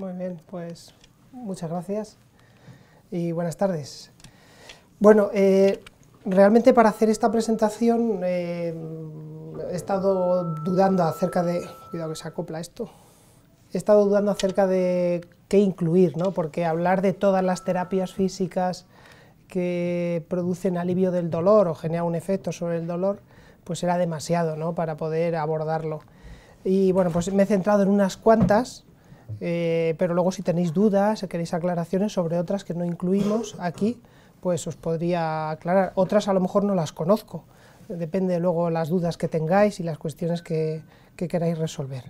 Muy bien, pues muchas gracias y buenas tardes. Bueno, eh, realmente para hacer esta presentación eh, he estado dudando acerca de... Cuidado que se acopla esto. He estado dudando acerca de qué incluir, ¿no? porque hablar de todas las terapias físicas que producen alivio del dolor o genera un efecto sobre el dolor, pues era demasiado ¿no? para poder abordarlo. Y bueno, pues me he centrado en unas cuantas eh, pero luego si tenéis dudas, si queréis aclaraciones sobre otras que no incluimos aquí, pues os podría aclarar. Otras a lo mejor no las conozco, depende luego las dudas que tengáis y las cuestiones que, que queráis resolver.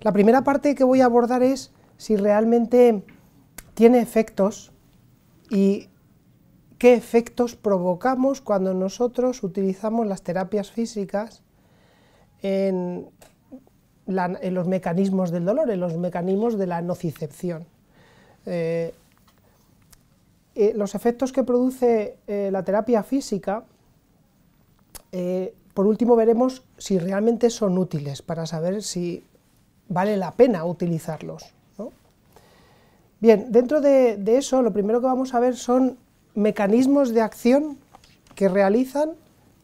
La primera parte que voy a abordar es si realmente tiene efectos y qué efectos provocamos cuando nosotros utilizamos las terapias físicas en en los mecanismos del dolor, en los mecanismos de la nocicepción. Eh, eh, los efectos que produce eh, la terapia física, por último veremos si realmente son útiles para saber si vale la pena utilizarlos. Bien, dentro de eso lo primero que vamos a ver son mecanismos de acción que realizan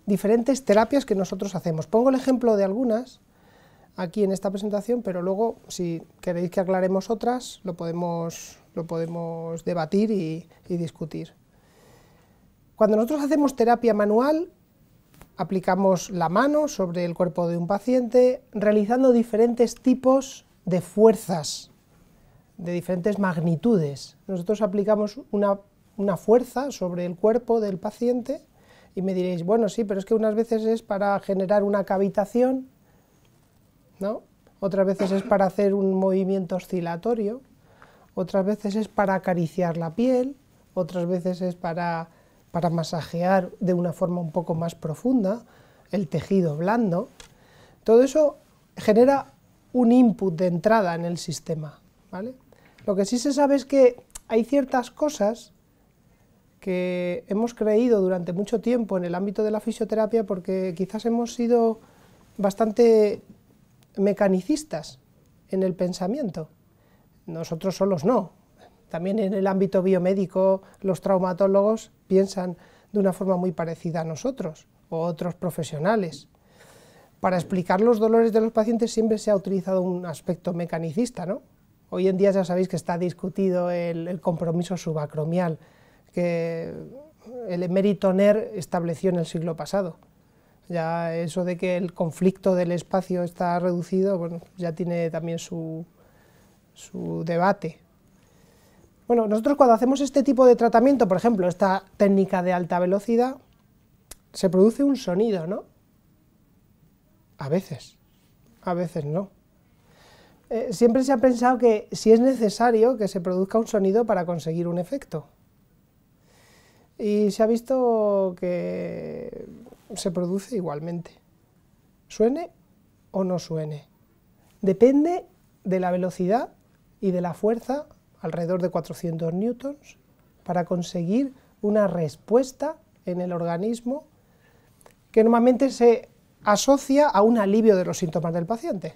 diferentes terapias que nosotros hacemos. Pongo el ejemplo de algunas aquí en esta presentación, pero luego si queréis que aclaremos otras, lo podemos, lo podemos debatir y, discutir. Cuando nosotros hacemos terapia manual, aplicamos la mano sobre el cuerpo de un paciente, realizando diferentes tipos de fuerzas, de diferentes magnitudes. Nosotros aplicamos una, una fuerza sobre el cuerpo del paciente y me diréis, bueno, sí, pero es que unas veces es para generar una cavitación otras veces es para hacer un movimiento oscilatorio, otras veces es para acariciar la piel, otras veces es para, para masajear de una forma un poco más profunda el tejido blando. Todo eso genera un input de entrada en el sistema. ¿vale? Lo que sí se sabe es que hay ciertas cosas que hemos creído durante mucho tiempo en el ámbito de la fisioterapia porque quizás hemos sido bastante mecanicistas en el pensamiento. Nosotros solos no. También en el ámbito biomédico los traumatólogos piensan de una forma muy parecida a nosotros o otros profesionales. Para explicar los dolores de los pacientes siempre se ha utilizado un aspecto mecanicista, ¿no? Hoy en día ya sabéis que está discutido el, el compromiso subacromial que el emérito Ner estableció en el siglo pasado. Ya eso de que el conflicto del espacio está reducido, bueno, ya tiene también su, debate. Bueno, nosotros cuando hacemos este tipo de tratamiento, por ejemplo, esta técnica de alta velocidad, se produce un sonido, ¿no? A veces, a veces no. Eh, siempre se ha pensado que si es necesario que se produzca un sonido para conseguir un efecto. Y se ha visto que se produce igualmente, suene o no suene. Depende de la velocidad y de la fuerza, alrededor de 400 newtons, para conseguir una respuesta en el organismo que normalmente se asocia a un alivio de los síntomas del paciente.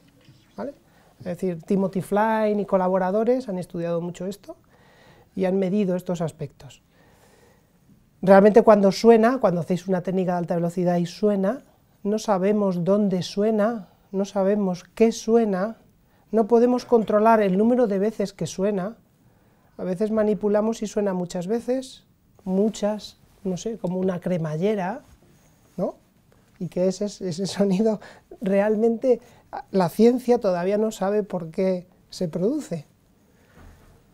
Es decir, Timothy Flynn y colaboradores han estudiado mucho esto y han medido estos aspectos. Realmente cuando suena, cuando hacéis una técnica de alta velocidad y suena, no sabemos dónde suena, no sabemos qué suena, no podemos controlar el número de veces que suena. A veces manipulamos y suena muchas veces, muchas, no sé, como una cremallera, ¿no? Y que ese, ese sonido realmente ah, la ciencia todavía no sabe por qué se produce.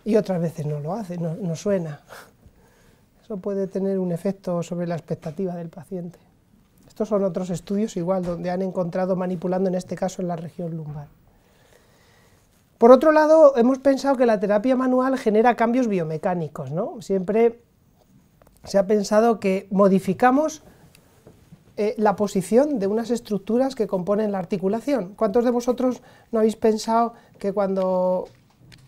Y otras veces no lo hace, no suena puede tener un efecto sobre la expectativa del paciente. Estos son otros estudios igual, donde han encontrado manipulando en este caso en la región lumbar. Por otro lado, hemos pensado que la terapia manual genera cambios biomecánicos, ¿no? Siempre se ha pensado que modificamos eh, la posición de unas estructuras que componen la articulación. ¿Cuántos de vosotros no habéis pensado que cuando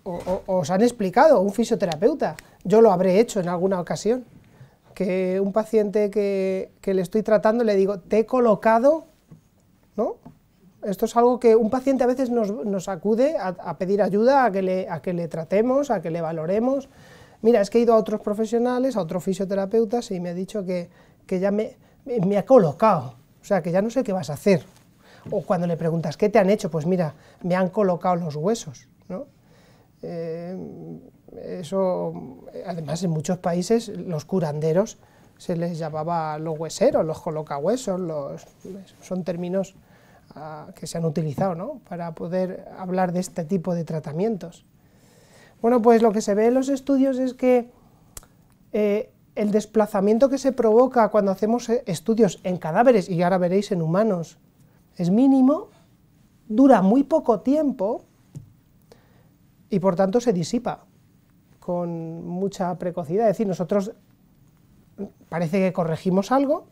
os han explicado un fisioterapeuta, yo lo habré hecho en alguna ocasión, que un paciente que, le estoy tratando le digo, te he colocado, ¿no? Esto es algo que un paciente a veces nos, acude a, pedir ayuda, a que, le, a que le tratemos, a que le valoremos. Mira, es que he ido a otros profesionales, a otros fisioterapeutas y me ha dicho que, ya me, me ha colocado, o sea, que ya no sé qué vas a hacer. O cuando le preguntas, ¿qué te han hecho? Pues mira, me han colocado los huesos, ¿no? Eh, eso, además, en muchos países los curanderos se les llamaba los hueseros, los colocahuesos, son términos ah, que se han utilizado ¿no? para poder hablar de este tipo de tratamientos. Bueno, pues lo que se ve en los estudios es que eh, el desplazamiento que se provoca cuando hacemos eh, estudios en cadáveres, y ahora veréis en humanos, es mínimo, dura muy poco tiempo y por tanto se disipa con mucha precocidad. Es decir, nosotros parece que corregimos algo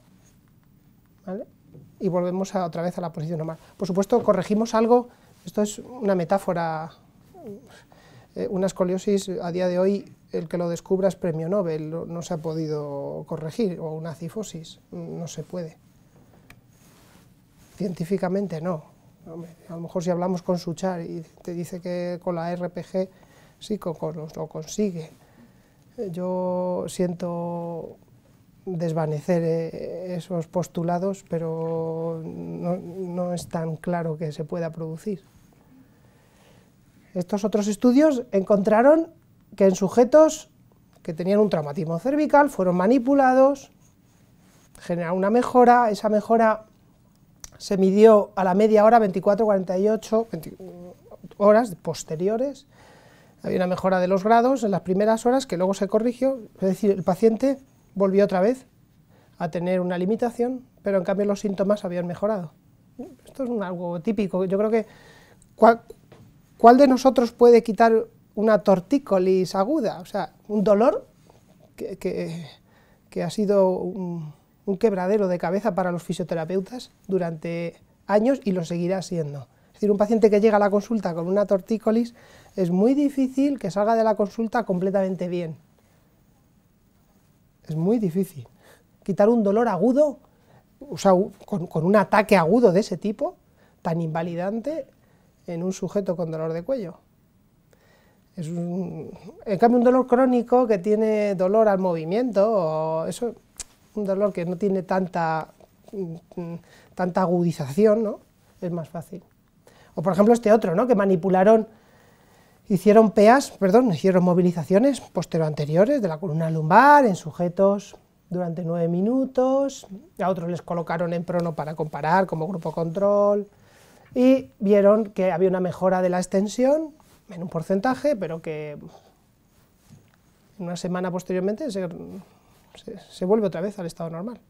y volvemos otra vez a la posición normal. Por supuesto, corregimos algo, esto es una metáfora, eh, una escoliosis a día de hoy, el que lo descubra es premio Nobel, no se ha podido corregir, o una cifosis, no se puede. Científicamente no. A lo mejor si hablamos con Suchar y te dice que con la RPG Sí, lo consigue. Eh, yo siento desvanecer eh, esos postulados, pero no, no es tan claro que se pueda producir. Estos otros estudios encontraron que en sujetos que tenían un traumatismo cervical fueron manipulados, generaron una mejora, esa mejora se midió a la media hora 24-48 horas posteriores había una mejora de los grados en las primeras horas que luego se corrigió, es decir, el paciente volvió otra vez a tener una limitación, pero en cambio los síntomas habían mejorado. Esto es algo típico, yo creo que ¿cuál, de nosotros puede quitar una tortícolis aguda? O sea, un dolor que, ha sido un quebradero de cabeza para los fisioterapeutas durante años y lo seguirá siendo decir, un paciente que llega a la consulta con una tortícolis es muy difícil que salga de la consulta completamente bien. Es muy difícil. Quitar un dolor agudo, o sea, con, un ataque agudo de ese tipo, tan invalidante, en un sujeto con dolor de cuello. en cambio, un dolor crónico que tiene dolor al movimiento, o eso, un dolor que no tiene tanta, mm, tanta agudización, ¿no? es más fácil. O por ejemplo este otro, ¿no? que manipularon, hicieron PEAs, perdón, hicieron movilizaciones posteroanteriores de la columna lumbar en sujetos durante nueve minutos, a otros les colocaron en prono para comparar como grupo control, y vieron que había una mejora de la extensión en un porcentaje, pero que en una semana posteriormente se, vuelve otra vez al estado normal.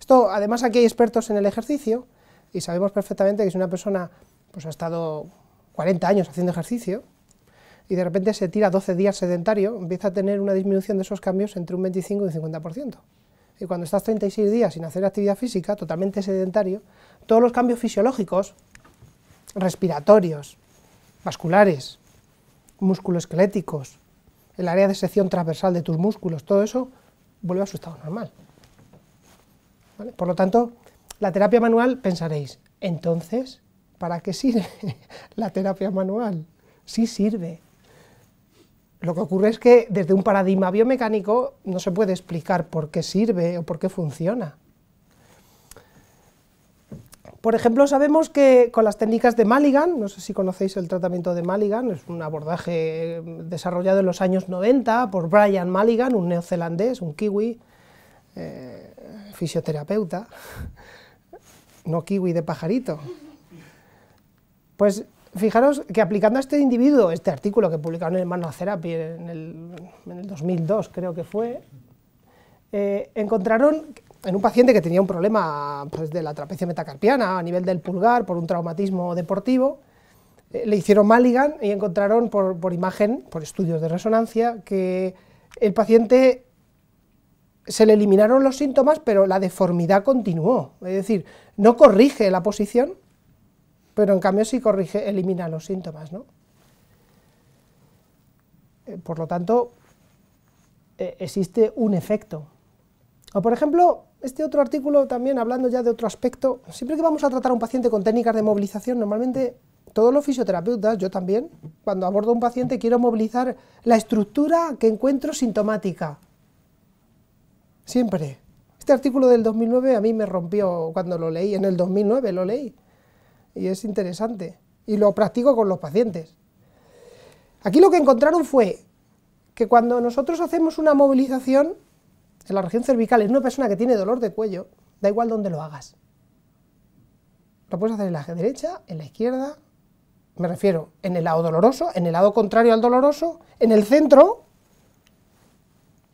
Esto, además, aquí hay expertos en el ejercicio y sabemos perfectamente que si una persona pues ha estado 40 años haciendo ejercicio y de repente se tira 12 días sedentario, empieza a tener una disminución de esos cambios entre un 25 y un 50%. Y cuando estás 36 días sin hacer actividad física, totalmente sedentario, todos los cambios fisiológicos, respiratorios, vasculares, musculoesqueléticos, el área de sección transversal de tus músculos, todo eso vuelve a su estado normal. Por lo tanto, la terapia manual pensaréis, entonces, ¿Para qué sirve la terapia manual? Sí sirve. Lo que ocurre es que desde un paradigma biomecánico no se puede explicar por qué sirve o por qué funciona. Por ejemplo, sabemos que con las técnicas de Mulligan, no sé si conocéis el tratamiento de Mulligan, es un abordaje desarrollado en los años 90 por Brian Mulligan, un neozelandés, un kiwi, eh, fisioterapeuta, no kiwi de pajarito, pues fijaros que aplicando a este individuo, este artículo que publicaron en el Therapy en el, en el 2002 creo que fue, eh, encontraron en un paciente que tenía un problema pues, de la trapecia metacarpiana a nivel del pulgar por un traumatismo deportivo, eh, le hicieron Maligan y encontraron por, imagen, por estudios de resonancia, que el paciente se le eliminaron los síntomas, pero la deformidad continuó. Es decir, no corrige la posición, pero en cambio sí corrige, elimina los síntomas, ¿no? Eh, por lo tanto, e, existe un efecto. O por ejemplo, este otro artículo también, hablando ya de otro aspecto, siempre que vamos a tratar a un paciente con técnicas de movilización, normalmente todos los fisioterapeutas, yo también, cuando abordo a un paciente quiero movilizar la estructura que encuentro sintomática. Siempre. Este artículo del 2009 a mí me rompió cuando lo leí, en el 2009 lo leí y es interesante. Y lo practico con los pacientes. Aquí lo que encontraron fue que cuando nosotros hacemos una movilización en la región cervical, en una persona que tiene dolor de cuello, da igual dónde lo hagas. Lo puedes hacer en la derecha, en la izquierda, me refiero en el lado doloroso, en el lado contrario al doloroso, en el centro,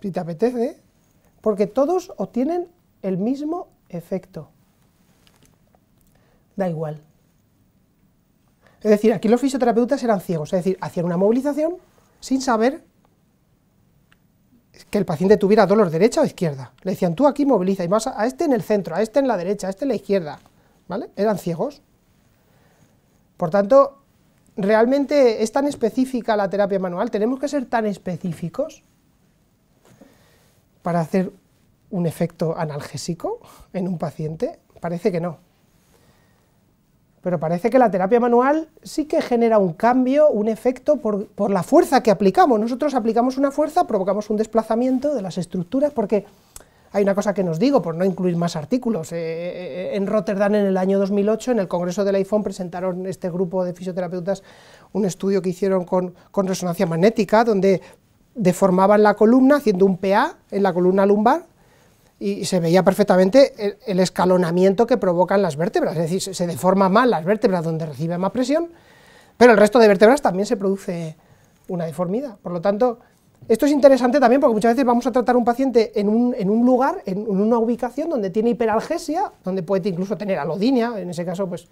si te apetece, porque todos obtienen el mismo efecto. Da igual. Es decir, aquí los fisioterapeutas eran ciegos, es decir, hacían una movilización sin saber que el paciente tuviera dolor derecha o izquierda. Le decían, tú aquí moviliza y más a, a este en el centro, a este en la derecha, a este en la izquierda. ¿Vale? Eran ciegos. Por tanto, realmente es tan específica la terapia manual, tenemos que ser tan específicos para hacer un efecto analgésico en un paciente? Parece que no pero parece que la terapia manual sí que genera un cambio, un efecto por, la fuerza que aplicamos. Nosotros aplicamos una fuerza, provocamos un desplazamiento de las estructuras, porque hay una cosa que nos digo, por no incluir más artículos. Eh, eh, en Rotterdam en el año 2008, en el Congreso del iPhone, presentaron este grupo de fisioterapeutas un estudio que hicieron con, con resonancia magnética, donde deformaban la columna haciendo un PA en la columna lumbar y se veía perfectamente el, escalonamiento que provocan las vértebras, es decir, se deforman más las vértebras donde recibe más presión, pero el resto de vértebras también se produce una deformidad. Por lo tanto, esto es interesante también porque muchas veces vamos a tratar a un paciente en un, lugar, en, una ubicación donde tiene hiperalgesia, donde puede incluso tener alodinia, en ese caso pues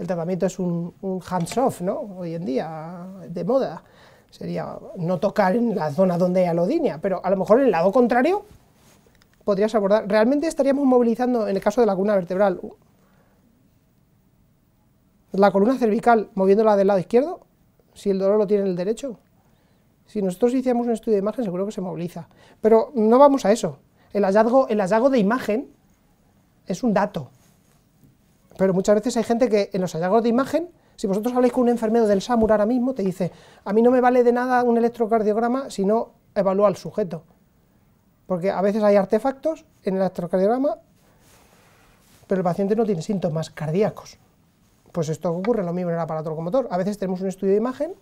el tratamiento es un, un hands-off, ¿no? Hoy en día, de moda. Sería no tocar en la zona donde hay alodinia, pero a lo mejor en el lado contrario podrías abordar? Realmente estaríamos movilizando, en el caso de la columna vertebral, la columna cervical moviéndola del lado izquierdo, si el dolor lo tiene en el derecho. Si nosotros hiciéramos un estudio de imagen, seguro que se moviliza. Pero no vamos a eso. El hallazgo, el hallazgo de imagen es un dato. Pero muchas veces hay gente que en los hallazgos de imagen si vosotros habláis con un enfermero del SAMUR ahora mismo, te dice, a mí no me vale de nada un electrocardiograma si no evalúa al sujeto porque a veces hay artefactos en el electrocardiograma, pero el paciente no tiene síntomas cardíacos. Pues esto ocurre lo mismo en el aparato locomotor. A veces tenemos un estudio de imagen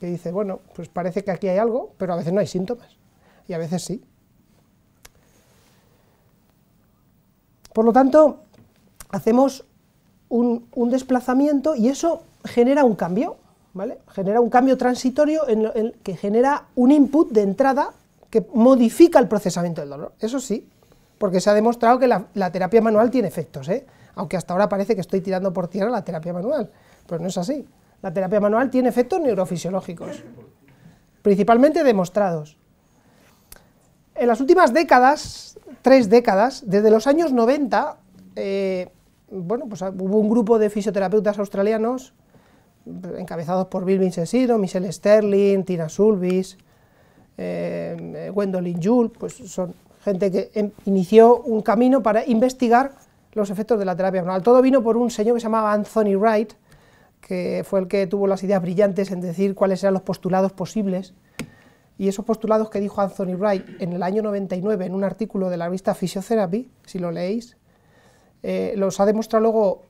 que dice, bueno, pues parece que aquí hay algo, pero a veces no hay síntomas, y a veces sí. Por lo tanto, hacemos un, desplazamiento y eso genera un cambio, ¿vale? Genera un cambio transitorio en, que genera un input de entrada que modifica el procesamiento del dolor, eso sí, porque se ha demostrado que la, terapia manual tiene efectos, ¿eh? aunque hasta ahora parece que estoy tirando por tierra la terapia manual, pero no es así. La terapia manual tiene efectos neurofisiológicos, principalmente demostrados. En las últimas décadas, tres décadas, desde los años 90, eh, bueno, pues hubo un grupo de fisioterapeutas australianos encabezados por Bill Vincenzo, Michelle Sterling, Tina Sulvis, eh, Gwendolyn Joule, pues son gente que em, inició un camino para investigar los efectos de la terapia hormonal. Todo vino por un señor que se llamaba Anthony Wright, que fue el que tuvo las ideas brillantes en decir cuáles eran los postulados posibles. Y esos postulados que dijo Anthony Wright en el año 99 en un artículo de la revista Physiotherapy, si lo leéis, eh, los ha demostrado luego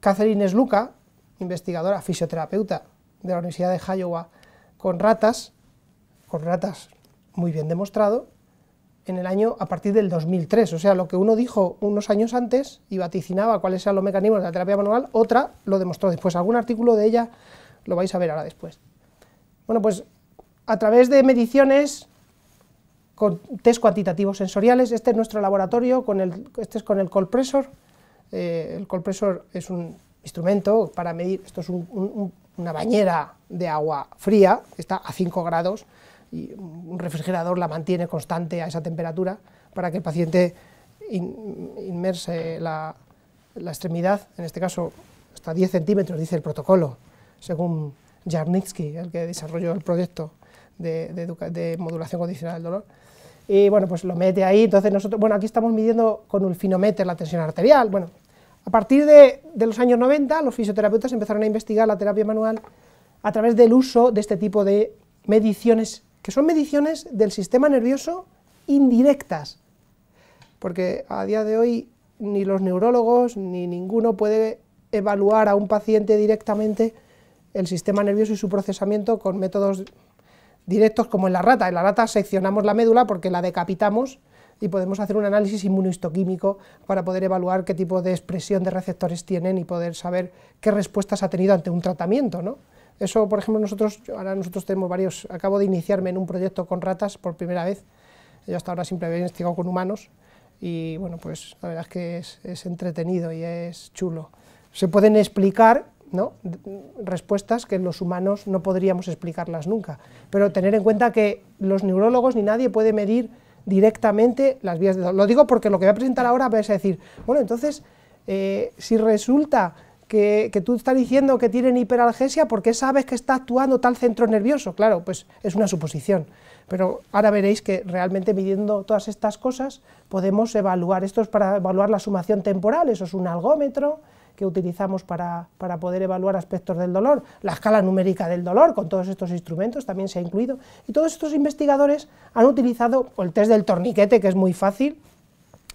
Catherine Sluka, investigadora fisioterapeuta de la Universidad de Iowa, con ratas con ratas muy bien demostrado, en el año a partir del 2003. O sea, lo que uno dijo unos años antes y vaticinaba cuáles eran los mecanismos de la terapia manual, otra lo demostró después. Algún artículo de ella lo vais a ver ahora después. Bueno, pues a través de mediciones con test cuantitativos sensoriales, este es nuestro laboratorio, con el, este es con el colpresor. Eh, el colpresor es un instrumento para medir, esto es una bañera de agua fría, está a 5 grados, y un refrigerador la mantiene constante a esa temperatura para que el paciente inmerse la, la, extremidad, en este caso hasta 10 centímetros, dice el protocolo, según Jarnitsky, el que desarrolló el proyecto de, de, modulación condicional del dolor. Y bueno, pues lo mete ahí, entonces nosotros, bueno, aquí estamos midiendo con ulfinometer la tensión arterial, bueno, a partir de, de, los años 90, los fisioterapeutas empezaron a investigar la terapia manual a través del uso de este tipo de mediciones que son mediciones del sistema nervioso indirectas, porque a día de hoy ni los neurólogos ni ninguno puede evaluar a un paciente directamente el sistema nervioso y su procesamiento con métodos directos como en la rata. En la rata seccionamos la médula porque la decapitamos y podemos hacer un análisis inmunohistoquímico para poder evaluar qué tipo de expresión de receptores tienen y poder saber qué respuestas ha tenido ante un tratamiento, eso, por ejemplo, nosotros, ahora nosotros tenemos varios, acabo de iniciarme en un proyecto con ratas por primera vez, yo hasta ahora siempre había investigado con humanos, y bueno, pues la verdad es que es, entretenido y es chulo. Se pueden explicar ¿no? respuestas que los humanos no podríamos explicarlas nunca, pero tener en cuenta que los neurólogos ni nadie puede medir directamente las vías de Lo digo porque lo que voy a presentar ahora vais a decir, bueno, entonces, eh, si resulta que, tú estás diciendo que tienen hiperalgesia porque sabes que está actuando tal centro nervioso. Claro, pues es una suposición. Pero ahora veréis que realmente midiendo todas estas cosas podemos evaluar. Esto es para evaluar la sumación temporal, eso es un algómetro que utilizamos para, poder evaluar aspectos del dolor, la escala numérica del dolor con todos estos instrumentos también se ha incluido. Y todos estos investigadores han utilizado el test del torniquete, que es muy fácil,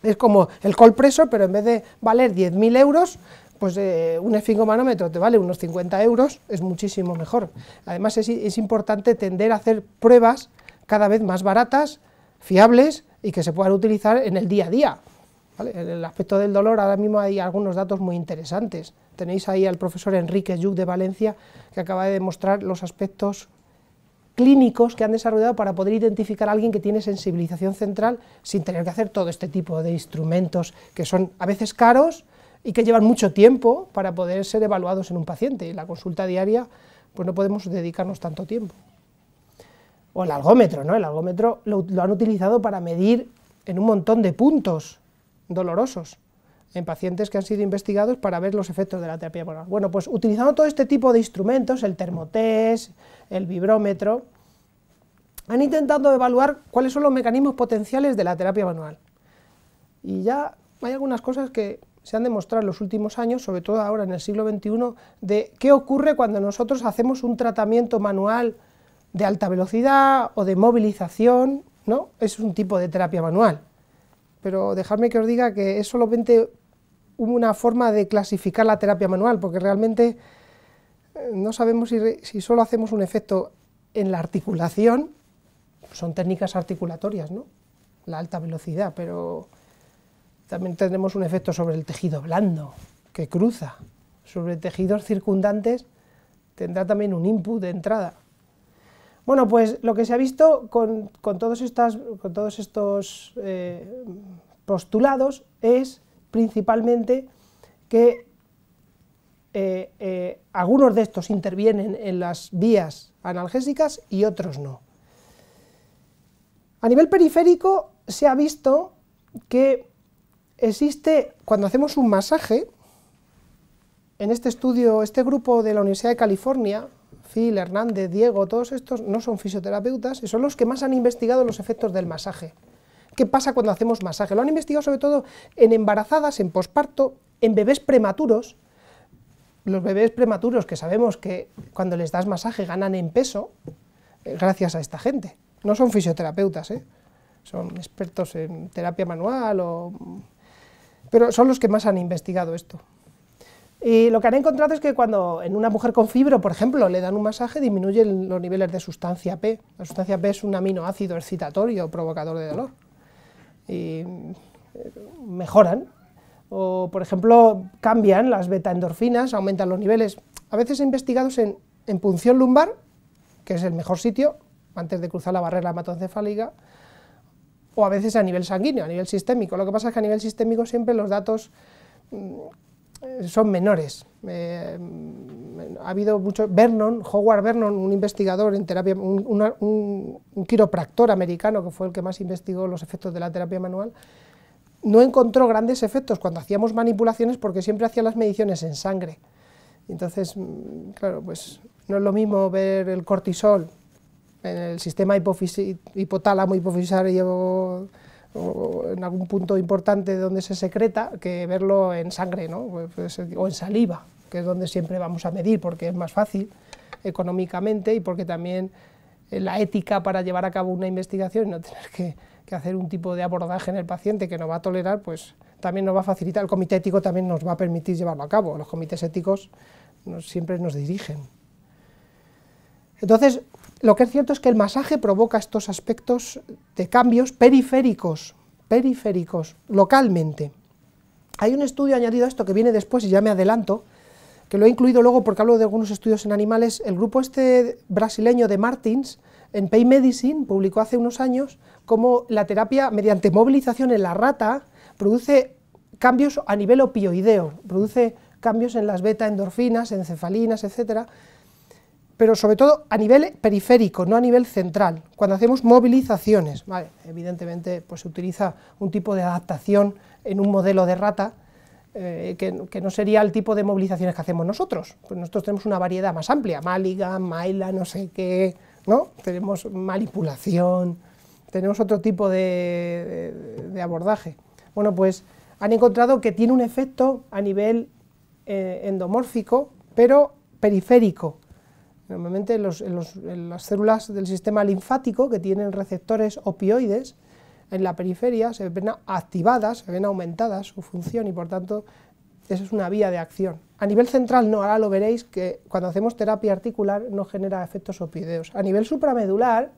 es como el colpreso pero en vez de valer 10.000 euros, pues eh, un esfingomanómetro te vale unos 50 euros, es muchísimo mejor. Además es, importante tender a hacer pruebas cada vez más baratas, fiables y que se puedan utilizar en el día a día. En el aspecto del dolor ahora mismo hay algunos datos muy interesantes. Tenéis ahí al profesor Enrique Yuc de Valencia que acaba de demostrar los aspectos clínicos que han desarrollado para poder identificar a alguien que tiene sensibilización central sin tener que hacer todo este tipo de instrumentos que son a veces caros y que llevan mucho tiempo para poder ser evaluados en un paciente. Y la consulta diaria, pues no podemos dedicarnos tanto tiempo. O el algómetro, ¿no? El algómetro lo, han utilizado para medir en un montón de puntos dolorosos en pacientes que han sido investigados para ver los efectos de la terapia manual. Bueno, pues utilizando todo este tipo de instrumentos, el termotest, el vibrómetro, han intentado evaluar cuáles son los mecanismos potenciales de la terapia manual. Y ya hay algunas cosas que se han demostrado en los últimos años, sobre todo ahora en el siglo XXI, de qué ocurre cuando nosotros hacemos un tratamiento manual de alta velocidad o de movilización, ¿no? Es un tipo de terapia manual. Pero dejadme que os diga que es solamente una forma de clasificar la terapia manual, porque realmente eh, no sabemos si, si solo hacemos un efecto en la articulación, son técnicas articulatorias, ¿no? La alta velocidad, pero también tenemos un efecto sobre el tejido blando, que cruza. Sobre tejidos circundantes tendrá también un input de entrada. Bueno, pues lo que se ha visto con, todos, estas, todos estos eh, postulados es principalmente que eh, eh, algunos de estos intervienen en las vías analgésicas y otros no. A nivel periférico se ha visto que Existe, cuando hacemos un masaje, en este estudio, este grupo de la Universidad de California, Phil, Hernández, Diego, todos estos no son fisioterapeutas y son los que más han investigado los efectos del masaje. ¿Qué pasa cuando hacemos masaje? Lo han investigado sobre todo en embarazadas, en posparto, en bebés prematuros. Los bebés prematuros que sabemos que cuando les das masaje ganan en peso, eh, gracias a esta gente. No son fisioterapeutas, ¿eh? son expertos en terapia manual o pero son los que más han investigado esto. Y lo que han encontrado es que cuando en una mujer con fibro, por ejemplo, le dan un masaje, disminuyen los niveles de sustancia P. La sustancia P es un aminoácido excitatorio provocador de dolor. Y eh, mejoran. O, por ejemplo, cambian las beta-endorfinas, aumentan los niveles. A veces investigados en, en punción lumbar, que es el mejor sitio, antes de cruzar la barrera hematoencefálica, o a veces a nivel sanguíneo, a nivel sistémico. Lo que pasa es que a nivel sistémico siempre los datos mm, son menores. Eh, ha habido mucho, Vernon, Howard Vernon, un investigador en terapia, un, quiropractor americano que fue el que más investigó los efectos de la terapia manual, no encontró grandes efectos cuando hacíamos manipulaciones porque siempre hacía las mediciones en sangre. Entonces, mm, claro, pues no es lo mismo ver el cortisol en el sistema hipotálamo hipofisario o en algún punto importante donde se secreta que verlo en sangre ¿no? Pues, pues, o en saliva, que es donde siempre vamos a medir porque es más fácil económicamente y porque también eh, la ética para llevar a cabo una investigación y no tener que, hacer un tipo de abordaje en el paciente que no va a tolerar, pues también nos va a facilitar. El comité ético también nos va a permitir llevarlo a cabo. Los comités éticos siempre nos dirigen. Entonces, lo que es cierto es que el masaje provoca estos aspectos de cambios periféricos, periféricos, localmente. Hay un estudio añadido a esto que viene después y ya me adelanto, que lo he incluido luego porque hablo de algunos estudios en animales. El grupo este brasileño de Martins en Pain Medicine publicó hace unos años cómo la terapia mediante movilización en la rata produce cambios a nivel opioideo, produce cambios en las beta endorfinas, encefalinas, etcétera, pero sobre todo a nivel periférico, no a nivel central. Cuando hacemos movilizaciones, evidentemente pues, se utiliza un tipo de adaptación en un modelo de rata, eh, que, no sería el tipo de movilizaciones que hacemos nosotros. Pues nosotros tenemos una variedad más amplia, maliga Maila, no sé qué, ¿no? tenemos manipulación, tenemos otro tipo de, abordaje. Bueno, pues han encontrado que tiene un efecto a nivel eh, endomórfico, pero periférico, Normalmente las células del sistema linfático que tienen receptores opioides en la periferia se ven activadas, se ven aumentadas su función y por tanto esa es una vía de acción. A nivel central no, ahora lo veréis que cuando hacemos terapia articular no genera efectos opioideos. A nivel supramedular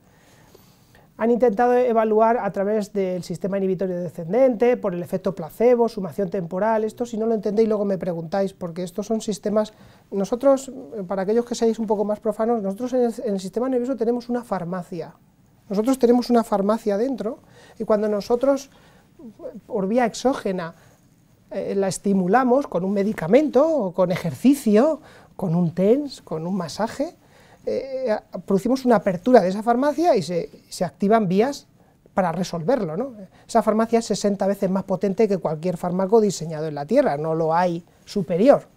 han intentado evaluar a través del sistema inhibitorio descendente, por el efecto placebo, sumación temporal, esto si no lo entendéis luego me preguntáis, porque estos son sistemas, nosotros, eh, para aquellos que seáis un poco más profanos, nosotros en el, sistema nervioso tenemos una farmacia, nosotros tenemos una farmacia dentro, y cuando nosotros, por vía exógena, eh, la estimulamos con un medicamento, o con ejercicio, con un TENS, con un masaje, eh, producimos una apertura de esa farmacia y se, activan vías para resolverlo. Esa farmacia es 60 veces más potente que cualquier fármaco diseñado en la Tierra, no lo hay superior.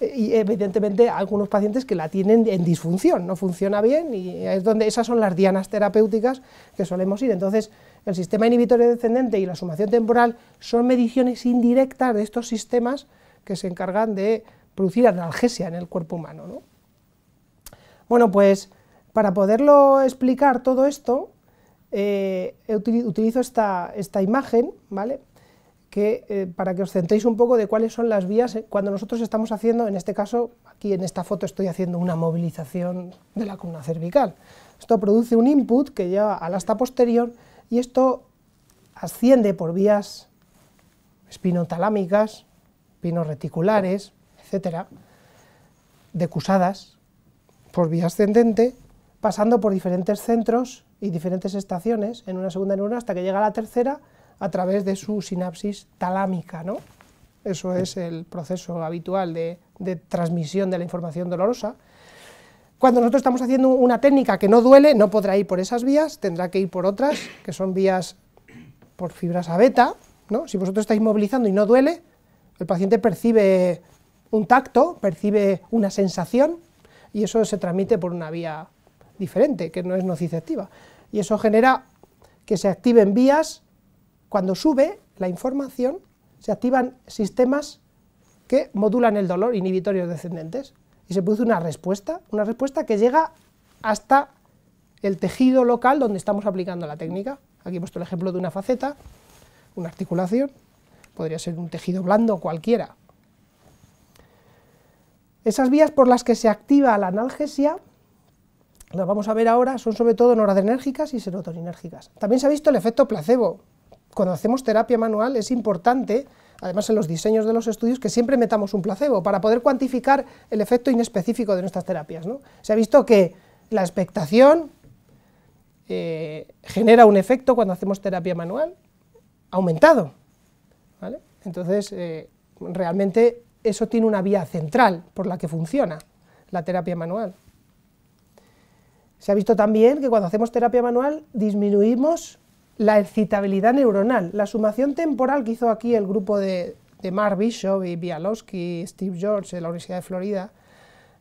y evidentemente algunos pacientes que la tienen en disfunción, no funciona bien y es donde esas son las dianas terapéuticas que solemos ir. Entonces, el sistema inhibitorio descendente y la sumación temporal son mediciones indirectas de estos sistemas que se encargan de producir analgesia en el cuerpo humano. ¿no? Bueno, pues para poderlo explicar todo esto, eh, utilizo esta, imagen, ¿vale? Que, eh, para que os centréis un poco de cuáles son las vías eh, cuando nosotros estamos haciendo, en este caso, aquí en esta foto estoy haciendo una movilización de la columna cervical. Esto produce un input que lleva al asta posterior y esto asciende por vías espinotalámicas, pinos reticulares, etcétera, decusadas, por vía ascendente, pasando por diferentes centros y diferentes estaciones, en una segunda neurona, hasta que llega a la tercera a través de su sinapsis talámica. ¿no? Eso es el proceso habitual de, transmisión de la información dolorosa. Cuando nosotros estamos haciendo una técnica que no duele, no podrá ir por esas vías, tendrá que ir por otras, que son vías por fibras a beta. ¿no? Si vosotros estáis movilizando y no duele, el paciente percibe un tacto, percibe una sensación, y eso se transmite por una vía diferente, que no es nociceptiva. Y eso genera que se activen vías, cuando sube la información, se activan sistemas que modulan el dolor, inhibitorios descendentes, y se produce una respuesta, una respuesta que llega hasta el tejido local donde estamos aplicando la técnica. Aquí he puesto el ejemplo de una faceta, una articulación, podría ser un tejido blando cualquiera, esas vías por las que se activa la analgesia, las vamos a ver ahora, son sobre todo noradrenérgicas y serotoninérgicas. También se ha visto el efecto placebo. Cuando hacemos terapia manual es importante, además en los diseños de los estudios, que siempre metamos un placebo para poder cuantificar el efecto inespecífico de nuestras terapias. Se ha visto que la expectación eh, genera un efecto cuando hacemos terapia manual aumentado. Entonces, eh, realmente eso tiene una vía central por la que funciona la terapia manual. Se ha visto también que cuando hacemos terapia manual disminuimos la excitabilidad neuronal. La sumación temporal que hizo aquí el grupo de, de Mark Bishop y Bialowski, Steve George de la Universidad de Florida,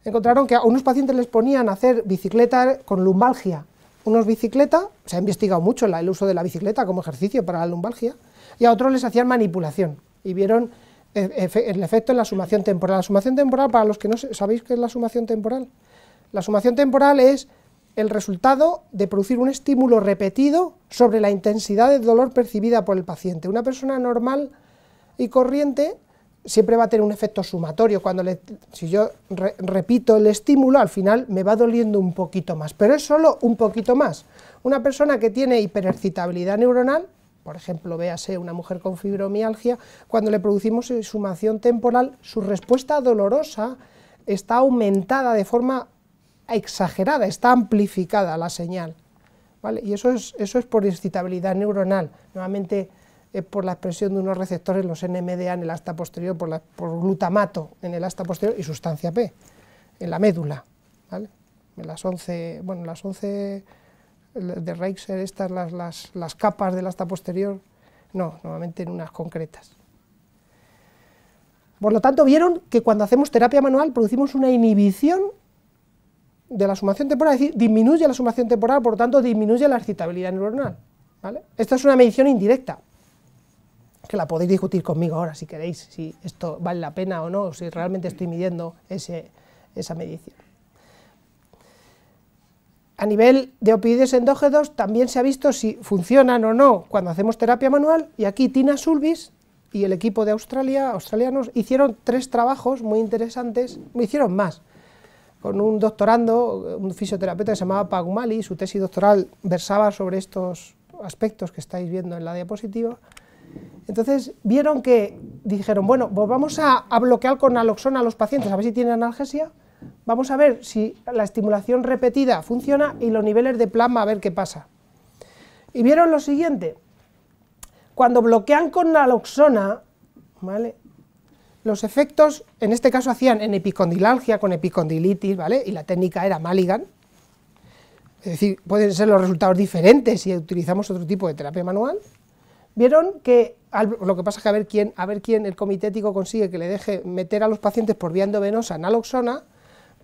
encontraron que a unos pacientes les ponían a hacer bicicleta con lumbalgia. Unos bicicleta, se ha investigado mucho el uso de la bicicleta como ejercicio para la lumbalgia, y a otros les hacían manipulación y vieron e-, el efecto es la sumación temporal. La sumación temporal, para los que no sabéis qué es la sumación temporal, la sumación temporal es el resultado de producir un estímulo repetido sobre la intensidad del dolor percibida por el paciente. Una persona normal y corriente siempre va a tener un efecto sumatorio. Cuando si yo repito el estímulo, al final me va doliendo un poquito más, pero es solo un poquito más. Una persona que tiene hiperexcitabilidad neuronal por ejemplo, véase una mujer con fibromialgia, cuando le producimos sumación temporal, su respuesta dolorosa está aumentada de forma exagerada, está amplificada la señal. ¿vale? Y eso es, eso es por excitabilidad neuronal, nuevamente es por la expresión de unos receptores, los NMDA en el asta posterior, por, glutamato en el asta posterior y sustancia P, en la médula. En las 11, bueno, las 11 de Reichser, estas las, capas del asta posterior, no, normalmente en unas concretas. Por lo tanto, vieron que cuando hacemos terapia manual producimos una inhibición de la sumación temporal, es decir, disminuye la sumación temporal, por lo tanto disminuye la excitabilidad neuronal. ¿vale? Esta es una medición indirecta, que la podéis discutir conmigo ahora si queréis, si esto vale la pena o no, si realmente estoy midiendo esa medición a nivel de opioides endógenos también se ha visto si funcionan o no cuando hacemos terapia manual y aquí Tina Sulvis y el equipo de Australia, australianos, hicieron tres trabajos muy interesantes, me hicieron más, con un doctorando, un fisioterapeuta que se llamaba Pagumali, su tesis doctoral versaba sobre estos aspectos que estáis viendo en la diapositiva, entonces vieron que dijeron, bueno, vamos a, a bloquear con naloxona a los pacientes, a ver si tienen analgesia, vamos a ver si la estimulación repetida funciona y los niveles de plasma a ver qué pasa. Y vieron lo siguiente, cuando bloquean con naloxona, ¿vale? los efectos, en este caso hacían en epicondilalgia, con epicondilitis, ¿vale? y la técnica era Maligan, es decir, pueden ser los resultados diferentes si utilizamos otro tipo de terapia manual, vieron que, lo que pasa es que a ver quién, a ver quién el comité ético consigue que le deje meter a los pacientes por vía endovenosa naloxona,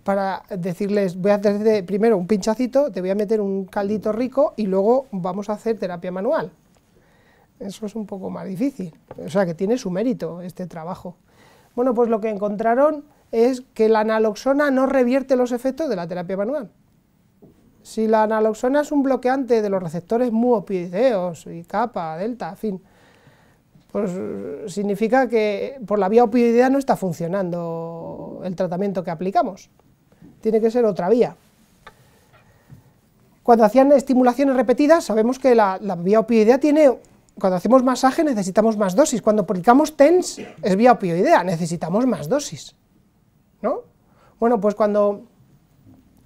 para decirles, voy a hacer primero un pinchacito, te voy a meter un caldito rico y luego vamos a hacer terapia manual. Eso es un poco más difícil, o sea que tiene su mérito este trabajo. Bueno, pues lo que encontraron es que la naloxona no revierte los efectos de la terapia manual. Si la naloxona es un bloqueante de los receptores muopideos eh, y kappa, delta, en fin, pues significa que por la vía opioidea no está funcionando el tratamiento que aplicamos tiene que ser otra vía. Cuando hacían estimulaciones repetidas, sabemos que la, la vía opioidea tiene, cuando hacemos masaje necesitamos más dosis, cuando aplicamos TENS es vía opioidea, necesitamos más dosis, ¿no? Bueno, pues cuando,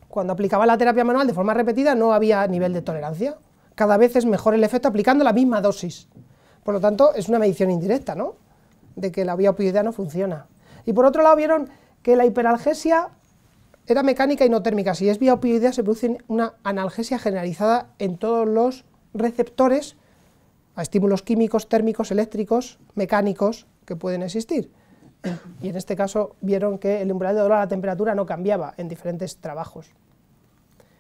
cuando aplicaba la terapia manual de forma repetida no había nivel de tolerancia, cada vez es mejor el efecto aplicando la misma dosis, por lo tanto es una medición indirecta, ¿no? De que la vía opioidea no funciona. Y por otro lado vieron que la hiperalgesia era mecánica y no térmica. Si es vía se produce una analgesia generalizada en todos los receptores a estímulos químicos, térmicos, eléctricos, mecánicos que pueden existir. Y en este caso vieron que el umbral de dolor a la temperatura no cambiaba en diferentes trabajos.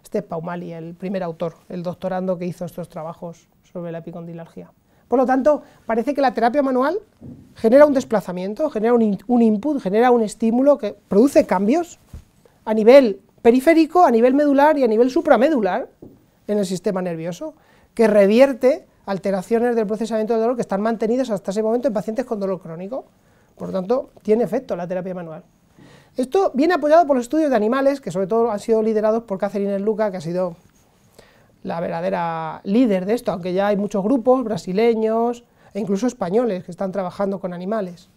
Este es Paumali, el primer autor, el doctorando que hizo estos trabajos sobre la epicondilargia. Por lo tanto, parece que la terapia manual genera un desplazamiento, genera un input, genera un estímulo que produce cambios a nivel periférico, a nivel medular y a nivel supramedular en el sistema nervioso, que revierte alteraciones del procesamiento del dolor que están mantenidas hasta ese momento en pacientes con dolor crónico. Por lo tanto, tiene efecto la terapia manual. Esto viene apoyado por los estudios de animales, que sobre todo han sido liderados por Catherine Luca, que ha sido la verdadera líder de esto, aunque ya hay muchos grupos brasileños e incluso españoles que están trabajando con animales.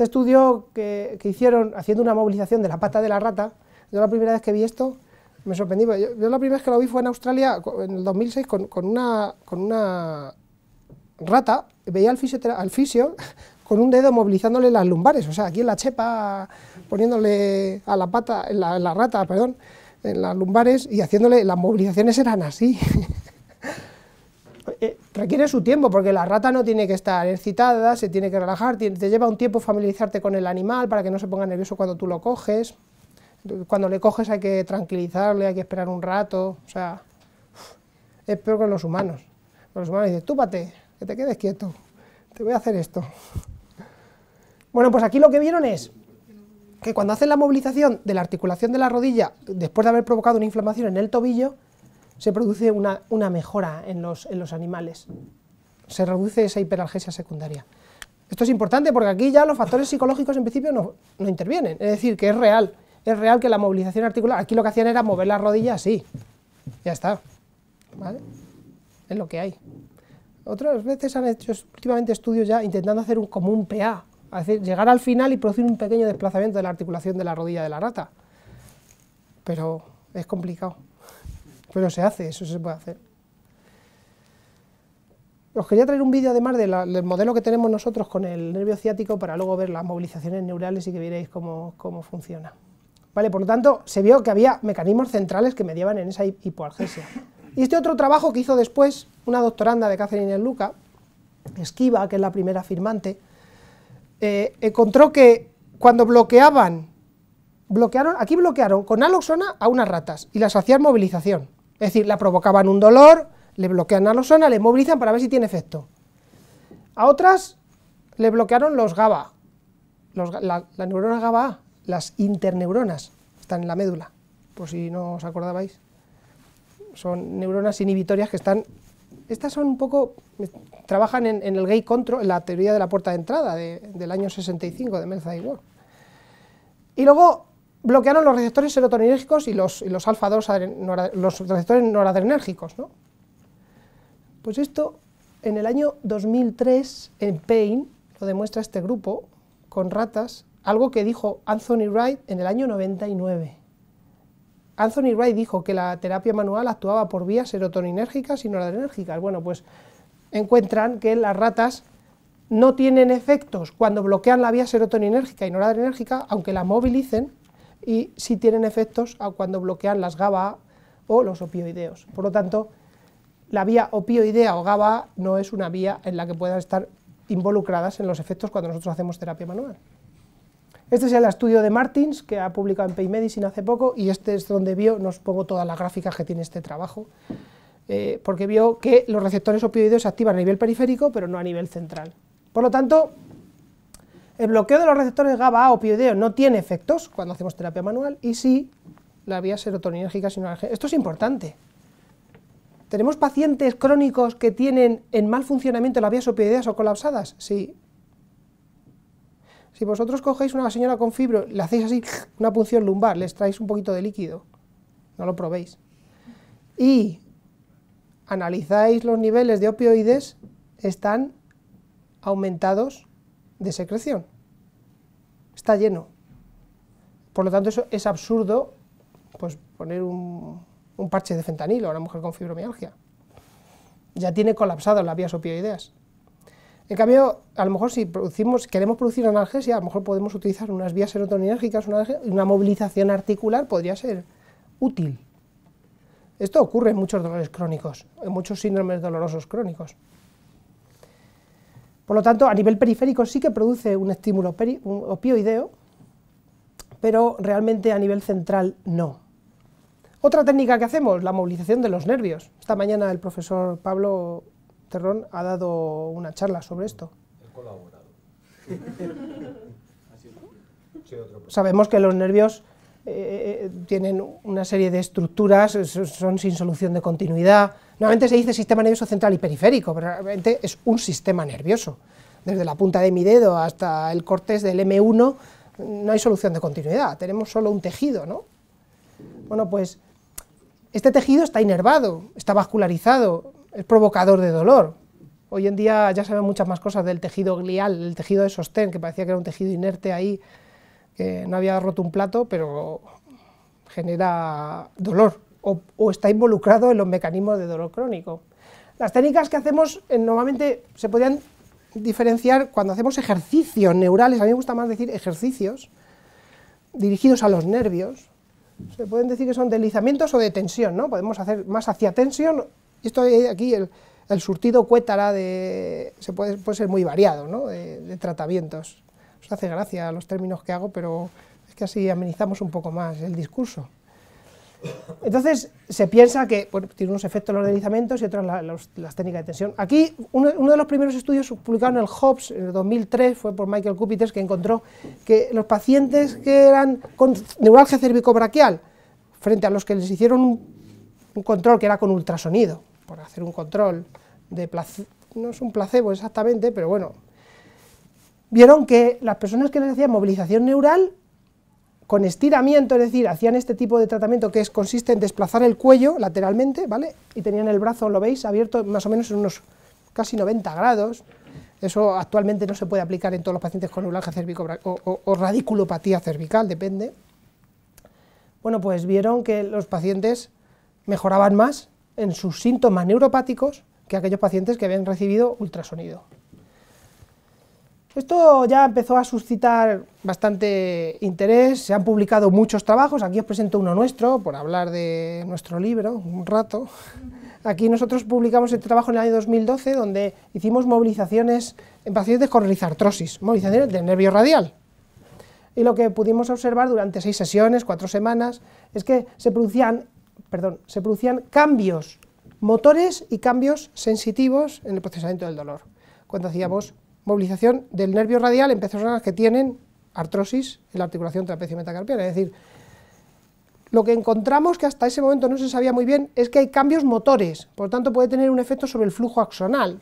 Este estudio que, hicieron haciendo una movilización de la pata de la rata, yo la primera vez que vi esto me sorprendí. Yo, la primera vez que lo vi fue en Australia en el 2006 con, una, con una rata, veía al fisio, con un dedo movilizándole las lumbares, o sea, aquí en la chepa, poniéndole a la pata, en la rata, perdón, en las lumbares y haciéndole, las movilizaciones eran así. requiere su tiempo, porque la rata no tiene que estar excitada, se tiene que relajar, te lleva un tiempo familiarizarte con el animal para que no se ponga nervioso cuando tú lo coges. Cuando le coges hay que tranquilizarle, hay que esperar un rato, o sea, es peor con los humanos. Los humanos dicen, túpate, que te quedes quieto, te voy a hacer esto. Bueno, pues aquí lo que vieron es que cuando hacen la movilización de la articulación de la rodilla, después de haber provocado una inflamación en el tobillo, se produce una, mejora en los, animales. Se reduce esa hiperalgesia secundaria. Esto es importante porque aquí ya los factores psicológicos en principio no, intervienen. Es decir, que es real. Es real que la movilización articular, aquí lo que hacían era mover las rodillas así. Ya está. Es lo que hay. Otras veces han hecho últimamente estudios ya intentando hacer un, común PA. Es decir, llegar al final y producir un pequeño desplazamiento de la articulación de la rodilla de la rata. Pero es complicado. Pero se hace, eso se puede hacer. Os quería traer un vídeo además del modelo que tenemos nosotros con el nervio ciático para luego ver las movilizaciones neurales y que veréis cómo, funciona. Vale, por lo tanto, se vio que había mecanismos centrales que mediaban en esa hipoalgesia. Y este otro trabajo que hizo después una doctoranda de Catherine Luca, Esquiva, que es la primera firmante, eh, encontró que cuando bloqueaban, bloquearon, aquí bloquearon con aloxona a unas ratas y las hacían movilización. Es decir, la provocaban un dolor, le bloquean a la losona, le movilizan para ver si tiene efecto. A otras le bloquearon los GABA, la, las neuronas GABA, las interneuronas, están en la médula, por si no os acordabais. Son neuronas inhibitorias que están, estas son un poco, trabajan en, el gay control, en la teoría de la puerta de entrada del año 65 de Melza y Ward. Y luego bloquearon los receptores serotoninérgicos y los, y los alfa-2, los receptores noradrenérgicos. ¿no? Pues esto, en el año 2003, en Pain, lo demuestra este grupo con ratas, algo que dijo Anthony Wright en el año 99. Anthony Wright dijo que la terapia manual actuaba por vías serotoninérgicas y noradrenérgicas. Bueno, pues encuentran que las ratas no tienen efectos cuando bloquean la vía serotoninérgica y noradrenérgica, aunque la movilicen, y si tienen efectos a cuando bloquean las GABA o los opioideos. Por lo tanto, la vía opioidea o GABA no es una vía en la que puedan estar involucradas en los efectos cuando nosotros hacemos terapia manual. Este es el estudio de Martins, que ha publicado en Pay Medicine hace poco, y este es donde vio, nos pongo todas las gráficas que tiene este trabajo, eh, porque vio que los receptores opioideos se activan a nivel periférico, pero no a nivel central. Por lo tanto, el bloqueo de los receptores GABA A o no tiene efectos cuando hacemos terapia manual y sí la vía serotoninérgica sinonálgica. Esto es importante. ¿Tenemos pacientes crónicos que tienen en mal funcionamiento las vías opioideas o colapsadas? Sí. Si vosotros cogéis una señora con fibro, le hacéis así una punción lumbar, les traéis un poquito de líquido, no lo probéis, y analizáis los niveles de opioides, están aumentados de secreción está lleno. Por lo tanto, eso es absurdo pues, poner un, parche de fentanilo a una mujer con fibromialgia. Ya tiene colapsado las vías opioideas. En cambio, a lo mejor si producimos, queremos producir analgesia, a lo mejor podemos utilizar unas vías serotoninérgicas, una, una movilización articular podría ser útil. Esto ocurre en muchos dolores crónicos, en muchos síndromes dolorosos crónicos. Por lo tanto, a nivel periférico sí que produce un estímulo opioideo, pero realmente a nivel central no. Otra técnica que hacemos, la movilización de los nervios. Esta mañana el profesor Pablo Terrón ha dado una charla sobre esto. El colaborado. Sabemos que los nervios eh, tienen una serie de estructuras, son sin solución de continuidad. Normalmente se dice sistema nervioso central y periférico, pero realmente es un sistema nervioso. Desde la punta de mi dedo hasta el cortés del M1 no hay solución de continuidad, tenemos solo un tejido, ¿no? Bueno, pues este tejido está inervado, está vascularizado, es provocador de dolor. Hoy en día ya sabemos muchas más cosas del tejido glial, el tejido de sostén, que parecía que era un tejido inerte ahí, que no había roto un plato, pero genera dolor o, está involucrado en los mecanismos de dolor crónico. Las técnicas que hacemos eh, normalmente se podrían diferenciar cuando hacemos ejercicios neurales, a mí me gusta más decir ejercicios dirigidos a los nervios. Se pueden decir que son deslizamientos o de tensión, ¿no? Podemos hacer más hacia tensión. Esto aquí el, surtido cuétara de, se puede, ser muy variado, ¿no? de, tratamientos hace gracia los términos que hago, pero es que así amenizamos un poco más el discurso. Entonces se piensa que tiene unos efectos los deslizamientos y otros las técnicas de tensión. Aquí uno, de los primeros estudios publicados en el Hobbes en el 2003 fue por Michael Cupiters que encontró que los pacientes que eran con neuralgia cervicobraquial frente a los que les hicieron un, un control que era con ultrasonido, por hacer un control de placebo, no es un placebo exactamente, pero bueno, vieron que las personas que les hacían movilización neural con estiramiento, es decir, hacían este tipo de tratamiento que consiste en desplazar el cuello lateralmente, ¿vale? Y tenían el brazo, lo veis, abierto más o menos en unos casi 90 grados. Eso actualmente no se puede aplicar en todos los pacientes con neuralgia cérvico o radiculopatía cervical, depende. Bueno, pues vieron que los pacientes mejoraban más en sus síntomas neuropáticos que aquellos pacientes que habían recibido ultrasonido. Esto ya empezó a suscitar bastante interés, se han publicado muchos trabajos, aquí os presento uno nuestro, por hablar de nuestro libro, un rato. Aquí nosotros publicamos el este trabajo en el año 2012, donde hicimos movilizaciones en pacientes con rizartrosis, movilizaciones del nervio radial. Y lo que pudimos observar durante seis sesiones, cuatro semanas, es que se producían, perdón, se producían cambios motores y cambios sensitivos en el procesamiento del dolor cuando hacíamos movilización del nervio radial en personas que tienen artrosis en la articulación trapecio-metacarpiana. Es decir, lo que encontramos que hasta ese momento no se sabía muy bien es que hay cambios motores, por lo tanto puede tener un efecto sobre el flujo axonal,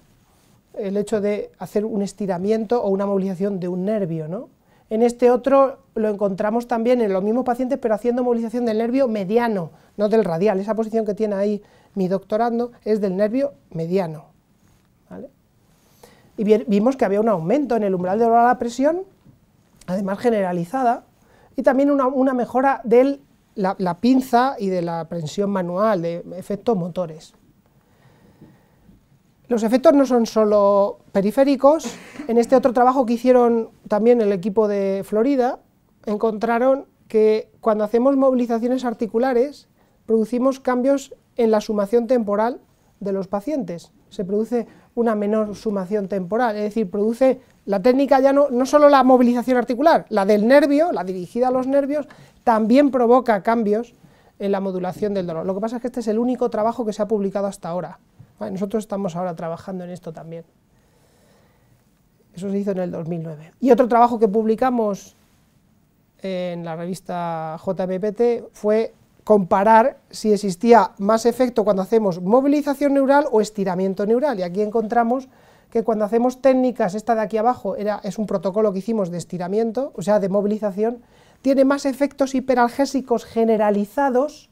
el hecho de hacer un estiramiento o una movilización de un nervio. ¿no? En este otro lo encontramos también en los mismos pacientes, pero haciendo movilización del nervio mediano, no del radial. Esa posición que tiene ahí mi doctorando es del nervio mediano y vimos que había un aumento en el umbral de dolor a la presión, además generalizada, y también una, mejora de la, pinza y de la presión manual, de efectos motores. Los efectos no son solo periféricos, en este otro trabajo que hicieron también el equipo de Florida, encontraron que cuando hacemos movilizaciones articulares, producimos cambios en la sumación temporal de los pacientes. Se produce una menor sumación temporal, es decir, produce la técnica ya no, no solo la movilización articular, la del nervio, la dirigida a los nervios, también provoca cambios en la modulación del dolor. Lo que pasa es que este es el único trabajo que se ha publicado hasta ahora. nosotros estamos ahora trabajando en esto también. Eso se hizo en el 2009. Y otro trabajo que publicamos en la revista JPPT fue comparar si existía más efecto cuando hacemos movilización neural o estiramiento neural. Y aquí encontramos que cuando hacemos técnicas, esta de aquí abajo era, es un protocolo que hicimos de estiramiento, o sea, de movilización, tiene más efectos hiperalgésicos generalizados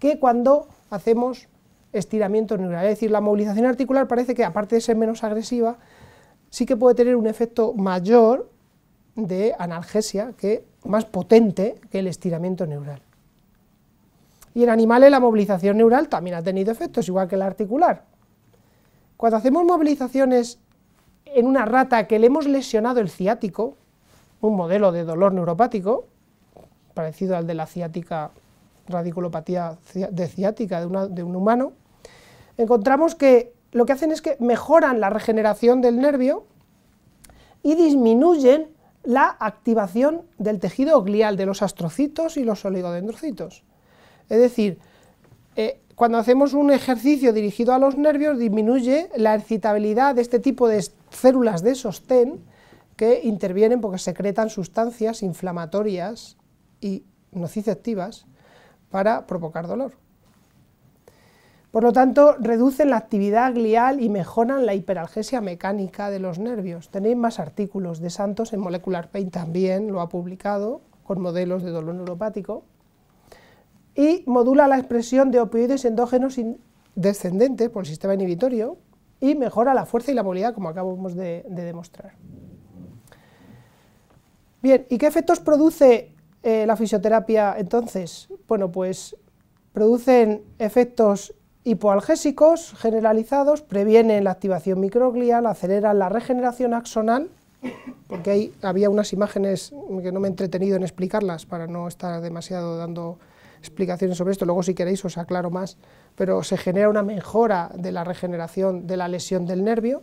que cuando hacemos estiramiento neural. Es decir, la movilización articular parece que, aparte de ser menos agresiva, sí que puede tener un efecto mayor de analgesia, que más potente que el estiramiento neural. Y en animales la movilización neural también ha tenido efectos, igual que la articular. Cuando hacemos movilizaciones en una rata que le hemos lesionado el ciático, un modelo de dolor neuropático, parecido al de la ciática, radiculopatía de ciática de, de un humano, encontramos que lo que hacen es que mejoran la regeneración del nervio y disminuyen la activación del tejido glial de los astrocitos y los oligodendrocitos. Es decir, eh, cuando hacemos un ejercicio dirigido a los nervios disminuye la excitabilidad de este tipo de células de sostén que intervienen porque secretan sustancias inflamatorias y nociceptivas para provocar dolor. Por lo tanto, reducen la actividad glial y mejoran la hiperalgesia mecánica de los nervios. Tenéis más artículos de Santos en Molecular Pain también, lo ha publicado con modelos de dolor neuropático y modula la expresión de opioides endógenos descendentes por el sistema inhibitorio y mejora la fuerza y la movilidad, como acabamos de, demostrar. Bien, ¿y qué efectos produce eh, la fisioterapia entonces? Bueno, pues producen efectos hipoalgésicos generalizados, previenen la activación microglial, aceleran la regeneración axonal, porque ahí había unas imágenes que no me he entretenido en explicarlas para no estar demasiado dando explicaciones sobre esto, luego si queréis os aclaro más, pero se genera una mejora de la regeneración de la lesión del nervio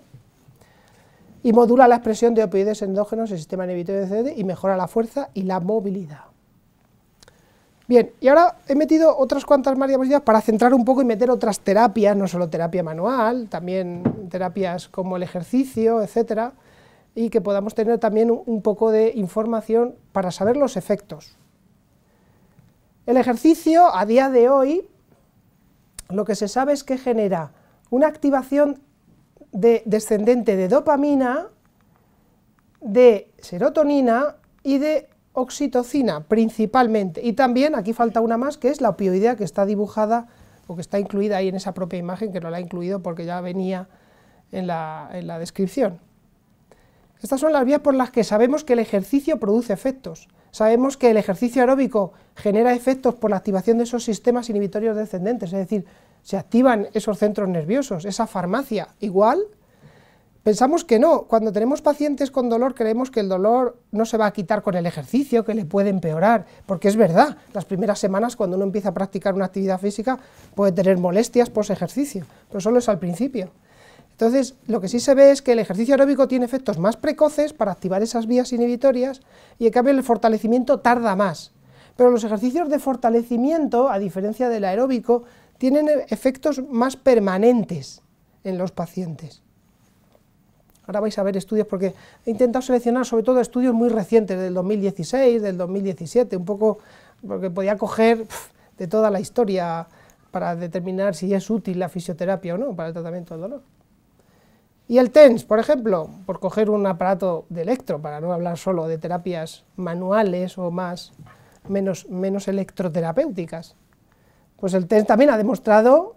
y modula la expresión de opioides endógenos en el sistema inhibitorio de CD y mejora la fuerza y la movilidad. Bien, y ahora he metido otras cuantas más diapositivas para centrar un poco y meter otras terapias, no solo terapia manual, también terapias como el ejercicio, etcétera, y que podamos tener también un poco de información para saber los efectos. El ejercicio a día de hoy lo que se sabe es que genera una activación descendente de dopamina, de serotonina y de oxitocina principalmente. Y también aquí falta una más que es la opioidea que está dibujada o que está incluida ahí en esa propia imagen que no la ha incluido porque ya venía en la descripción. Estas son las vías por las que sabemos que el ejercicio produce efectos. Sabemos que el ejercicio aeróbico genera efectos por la activación de esos sistemas inhibitorios descendentes, es decir, se activan esos centros nerviosos, esa farmacia, igual. Pensamos que no, cuando tenemos pacientes con dolor creemos que el dolor no se va a quitar con el ejercicio, que le puede empeorar, porque es verdad, las primeras semanas cuando uno empieza a practicar una actividad física puede tener molestias post ejercicio, pero solo es al principio. Entonces, lo que sí se ve es que el ejercicio aeróbico tiene efectos más precoces para activar esas vías inhibitorias y en cambio el fortalecimiento tarda más. Pero los ejercicios de fortalecimiento, a diferencia del aeróbico, tienen e, efectos más permanentes en los pacientes. Ahora vais a ver estudios porque he intentado seleccionar sobre todo estudios muy recientes, del 2016, del 2017, un poco porque podía coger de toda la historia para determinar si es útil la fisioterapia o no para el tratamiento del dolor. Y el TENS, por ejemplo, por coger un aparato de electro, para no hablar solo de terapias manuales o más menos, menos electroterapéuticas, pues el TENS también ha demostrado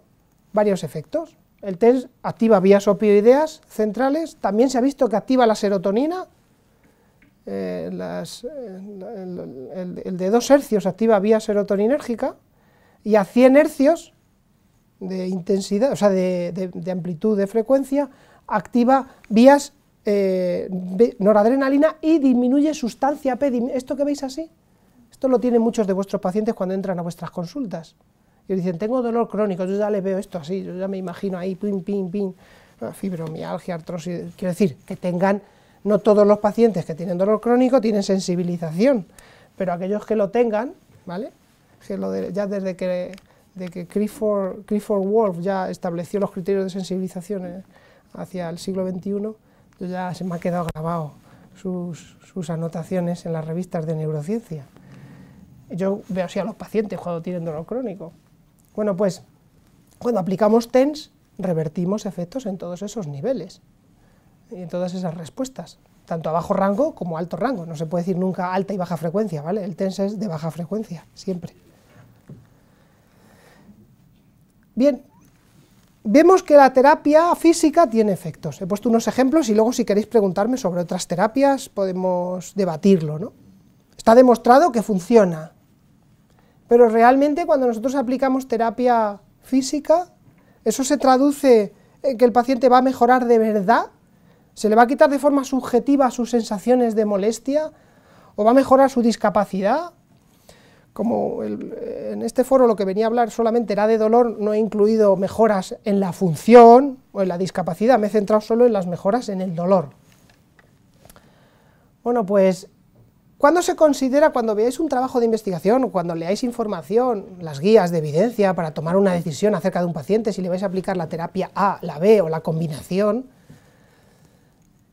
varios efectos. El TENS activa vías opioideas centrales, también se ha visto que activa la serotonina, eh, el, de 2 hercios activa vía serotoninérgica y a 100 hercios de intensidad, o sea, de amplitud de frecuencia, activa vías eh, noradrenalina y disminuye sustancia P. Esto que veis así, esto lo tienen muchos de vuestros pacientes cuando entran a vuestras consultas. Y dicen, tengo dolor crónico, yo ya les veo esto así, yo ya me imagino ahí, pim, pim, pim, ah, fibromialgia, artrosis. Quiero decir, que tengan, no todos los pacientes que tienen dolor crónico tienen sensibilización, pero aquellos que lo tengan, ¿vale? ya desde que, Clifford, Wolf ya estableció los criterios de sensibilización. Eh, hacia el siglo XXI, ya se me ha quedado grabado sus, sus anotaciones en las revistas de neurociencia. Yo veo así a los pacientes cuando tienen dolor crónico. Bueno, pues cuando aplicamos TENS revertimos efectos en todos esos niveles y en todas esas respuestas, tanto a bajo rango como a alto rango. No se puede decir nunca alta y baja frecuencia, ¿vale? El TENS es de baja frecuencia, siempre. Bien, vemos que la terapia física tiene efectos. He puesto unos ejemplos y luego si queréis preguntarme sobre otras terapias podemos debatirlo. ¿no? Está demostrado que funciona, pero realmente cuando nosotros aplicamos terapia física, eso se traduce en que el paciente va a mejorar de verdad, se le va a quitar de forma subjetiva sus sensaciones de molestia, o va a mejorar su discapacidad, como en este foro lo que venía a hablar solamente era de dolor, no he incluido mejoras en la función o en la discapacidad, me he centrado solo en las mejoras en el dolor. Bueno, pues, cuando se considera, cuando veáis un trabajo de investigación, o cuando leáis información, las guías de evidencia para tomar una decisión acerca de un paciente, si le vais a aplicar la terapia A, la B o la combinación,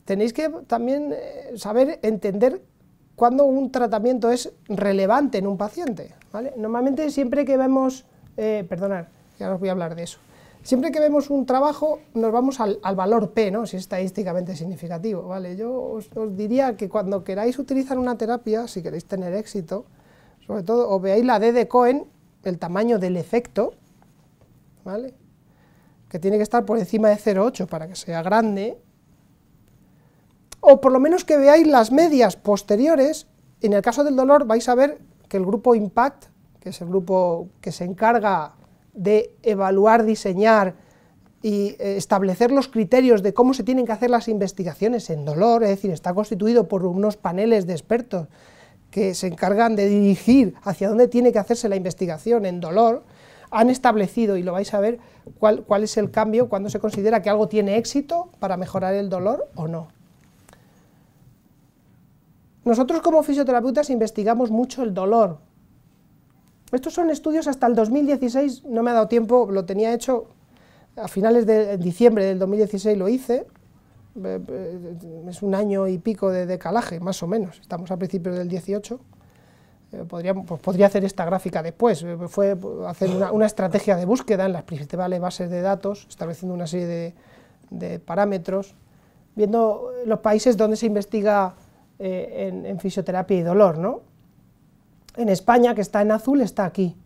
tenéis que también eh, saber entender cuando un tratamiento es relevante en un paciente. ¿vale? Normalmente siempre que vemos, eh, ya os voy a hablar de eso, siempre que vemos un trabajo nos vamos al, valor P, ¿no? si es estadísticamente significativo. ¿vale? Yo os, diría que cuando queráis utilizar una terapia, si queréis tener éxito, sobre todo, o veáis la D de Cohen, el tamaño del efecto, ¿vale? que tiene que estar por encima de 0,8 para que sea grande, o por lo menos que veáis las medias posteriores. En el caso del dolor vais a ver que el grupo IMPACT, que es el grupo que se encarga de evaluar, diseñar y eh, establecer los criterios de cómo se tienen que hacer las investigaciones en dolor, es decir, está constituido por unos paneles de expertos que se encargan de dirigir hacia dónde tiene que hacerse la investigación en dolor, han establecido, y lo vais a ver, cuál, cuál es el cambio cuando se considera que algo tiene éxito para mejorar el dolor o no. Nosotros como fisioterapeutas investigamos mucho el dolor. Estos son estudios hasta el 2016, no me ha dado tiempo, lo tenía hecho a finales de diciembre del 2016 lo hice, eh, eh, es un año y pico de decalaje, más o menos, estamos a principios del 18, eh, pues podría, hacer esta gráfica después, fue hacer una, estrategia de búsqueda en las principales bases de datos, estableciendo una serie de, de parámetros, viendo los países donde se investiga eh, en, fisioterapia y dolor, ¿no? En España, que está en azul, está aquí,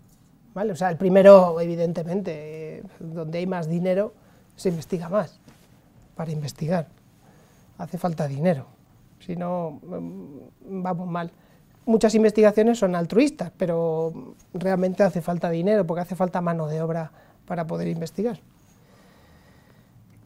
¿vale? O sea, el primero, evidentemente, donde hay más dinero, se investiga más. Para investigar hace falta dinero, si no, mm, vamos mal. Muchas investigaciones son altruistas, pero realmente hace falta dinero, porque hace falta mano de obra para poder investigar.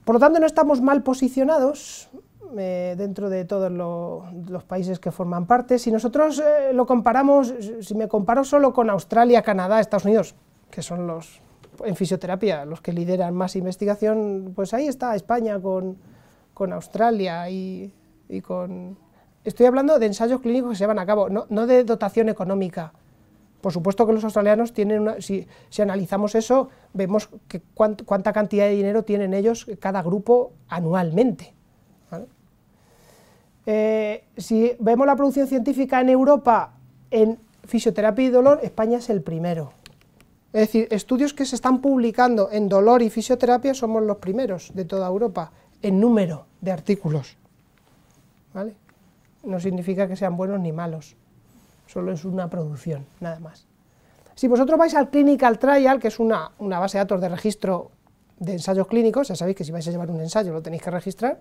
Por lo tanto, no estamos mal posicionados, eh, dentro de todos los países que forman parte. Si nosotros eh, lo comparamos, si me comparo solo con Australia, Canadá, Estados Unidos, que son los en fisioterapia los que lideran más investigación, pues ahí está España con, con Australia y, con... Estoy hablando de ensayos clínicos que se llevan a cabo, no, de dotación económica. Por supuesto que los australianos tienen una, si, analizamos eso, vemos que cuánta cantidad de dinero tienen ellos cada grupo anualmente. Eh, si vemos la producción científica en Europa en fisioterapia y dolor, España es el primero. Es decir, estudios que se están publicando en dolor y fisioterapia somos los primeros de toda Europa en número de artículos. ¿Vale? No significa que sean buenos ni malos, solo es una producción, nada más. Si vosotros vais al Clinical Trial, que es una, una base de datos de registro de ensayos clínicos, ya sabéis que si vais a llevar un ensayo lo tenéis que registrar,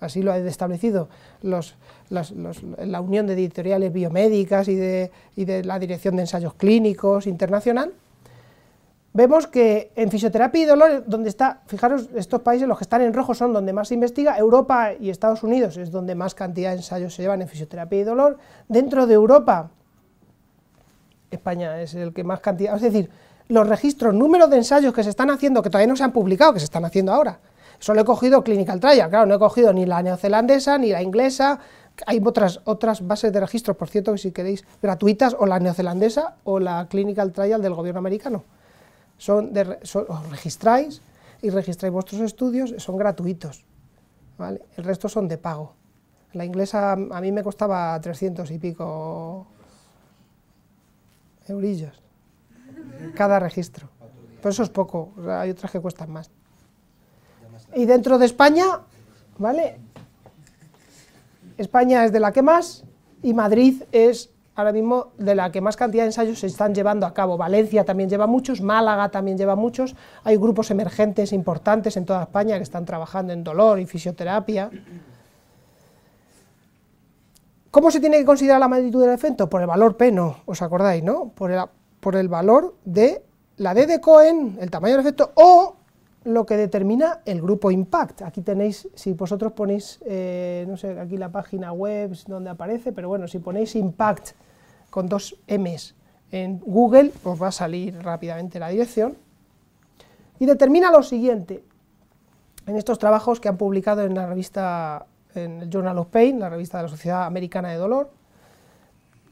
así lo ha establecido la Unión de Editoriales Biomédicas y de, la Dirección de Ensayos Clínicos Internacional, vemos que en fisioterapia y dolor, donde está, fijaros, estos países los que están en rojo son donde más se investiga, Europa y Estados Unidos es donde más cantidad de ensayos se llevan en fisioterapia y dolor, dentro de Europa, España es el que más cantidad, es decir, los registros, números de ensayos que se están haciendo, que todavía no se han publicado, que se están haciendo ahora, Solo he cogido clinical trial, claro, no he cogido ni la neozelandesa ni la inglesa. Hay otras, otras bases de registro, por cierto, que si queréis, gratuitas, o la neozelandesa o la clinical trial del gobierno americano. Son, de, os registráis y registráis vuestros estudios, son gratuitos. El resto son de pago. La inglesa a mí me costaba 300 y pico eurillos cada registro. Pero eso es poco, hay otras que cuestan más. Y dentro de España, ¿vale? España es de la que más y Madrid es ahora mismo de la que más cantidad de ensayos se están llevando a cabo. Valencia también lleva muchos, Málaga también lleva muchos. Hay grupos emergentes importantes en toda España que están trabajando en dolor y fisioterapia. ¿Cómo se tiene que considerar la magnitud del efecto? Por el valor P, no, os acordáis, ¿no? Por el, por el valor de la D de Cohen, el tamaño del efecto, o lo que determina el grupo Impact. Aquí tenéis, si vosotros ponéis, eh, no sé, aquí la página web donde aparece, pero bueno, si ponéis Impact con dos M's en Google, os va a salir rápidamente la dirección. Y determina lo siguiente, en estos trabajos que han publicado en la revista, en el Journal of Pain, la revista de la Sociedad Americana de Dolor,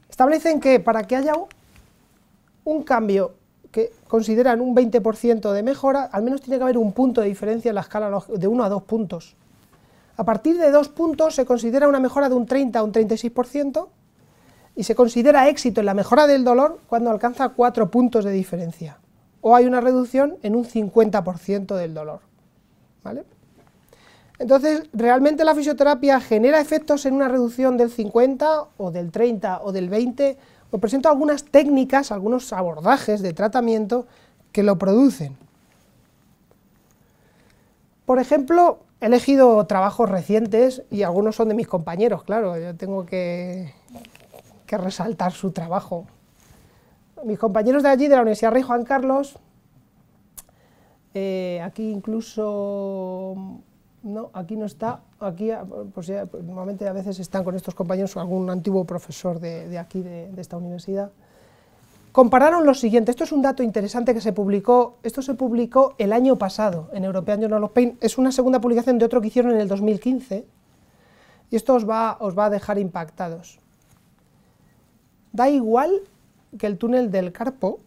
establecen que para que haya un cambio que consideran un 20% de mejora, al menos tiene que haber un punto de diferencia en la escala de 1 a 2 puntos. A partir de 2 puntos se considera una mejora de un 30 a un 36% y se considera éxito en la mejora del dolor cuando alcanza 4 puntos de diferencia o hay una reducción en un 50% del dolor. ¿vale? Entonces, realmente la fisioterapia genera efectos en una reducción del 50 o del 30 o del 20 presento algunas técnicas, algunos abordajes de tratamiento que lo producen. Por ejemplo, he elegido trabajos recientes y algunos son de mis compañeros, claro, yo tengo que, resaltar su trabajo. Mis compañeros de allí, de la Universidad Rey Juan Carlos, eh, aquí incluso no, aquí no está. Aquí, ah, pues, normalmente a veces están con estos compañeros o algún antiguo profesor de, aquí, de, esta universidad. Compararon lo siguiente. Esto es un dato interesante que se publicó. Esto se publicó el año pasado en European Journal of Pain. Es una segunda publicación de otro que hicieron en el 2015. Y esto os va, os va a dejar impactados. Da igual que el túnel del Carpo,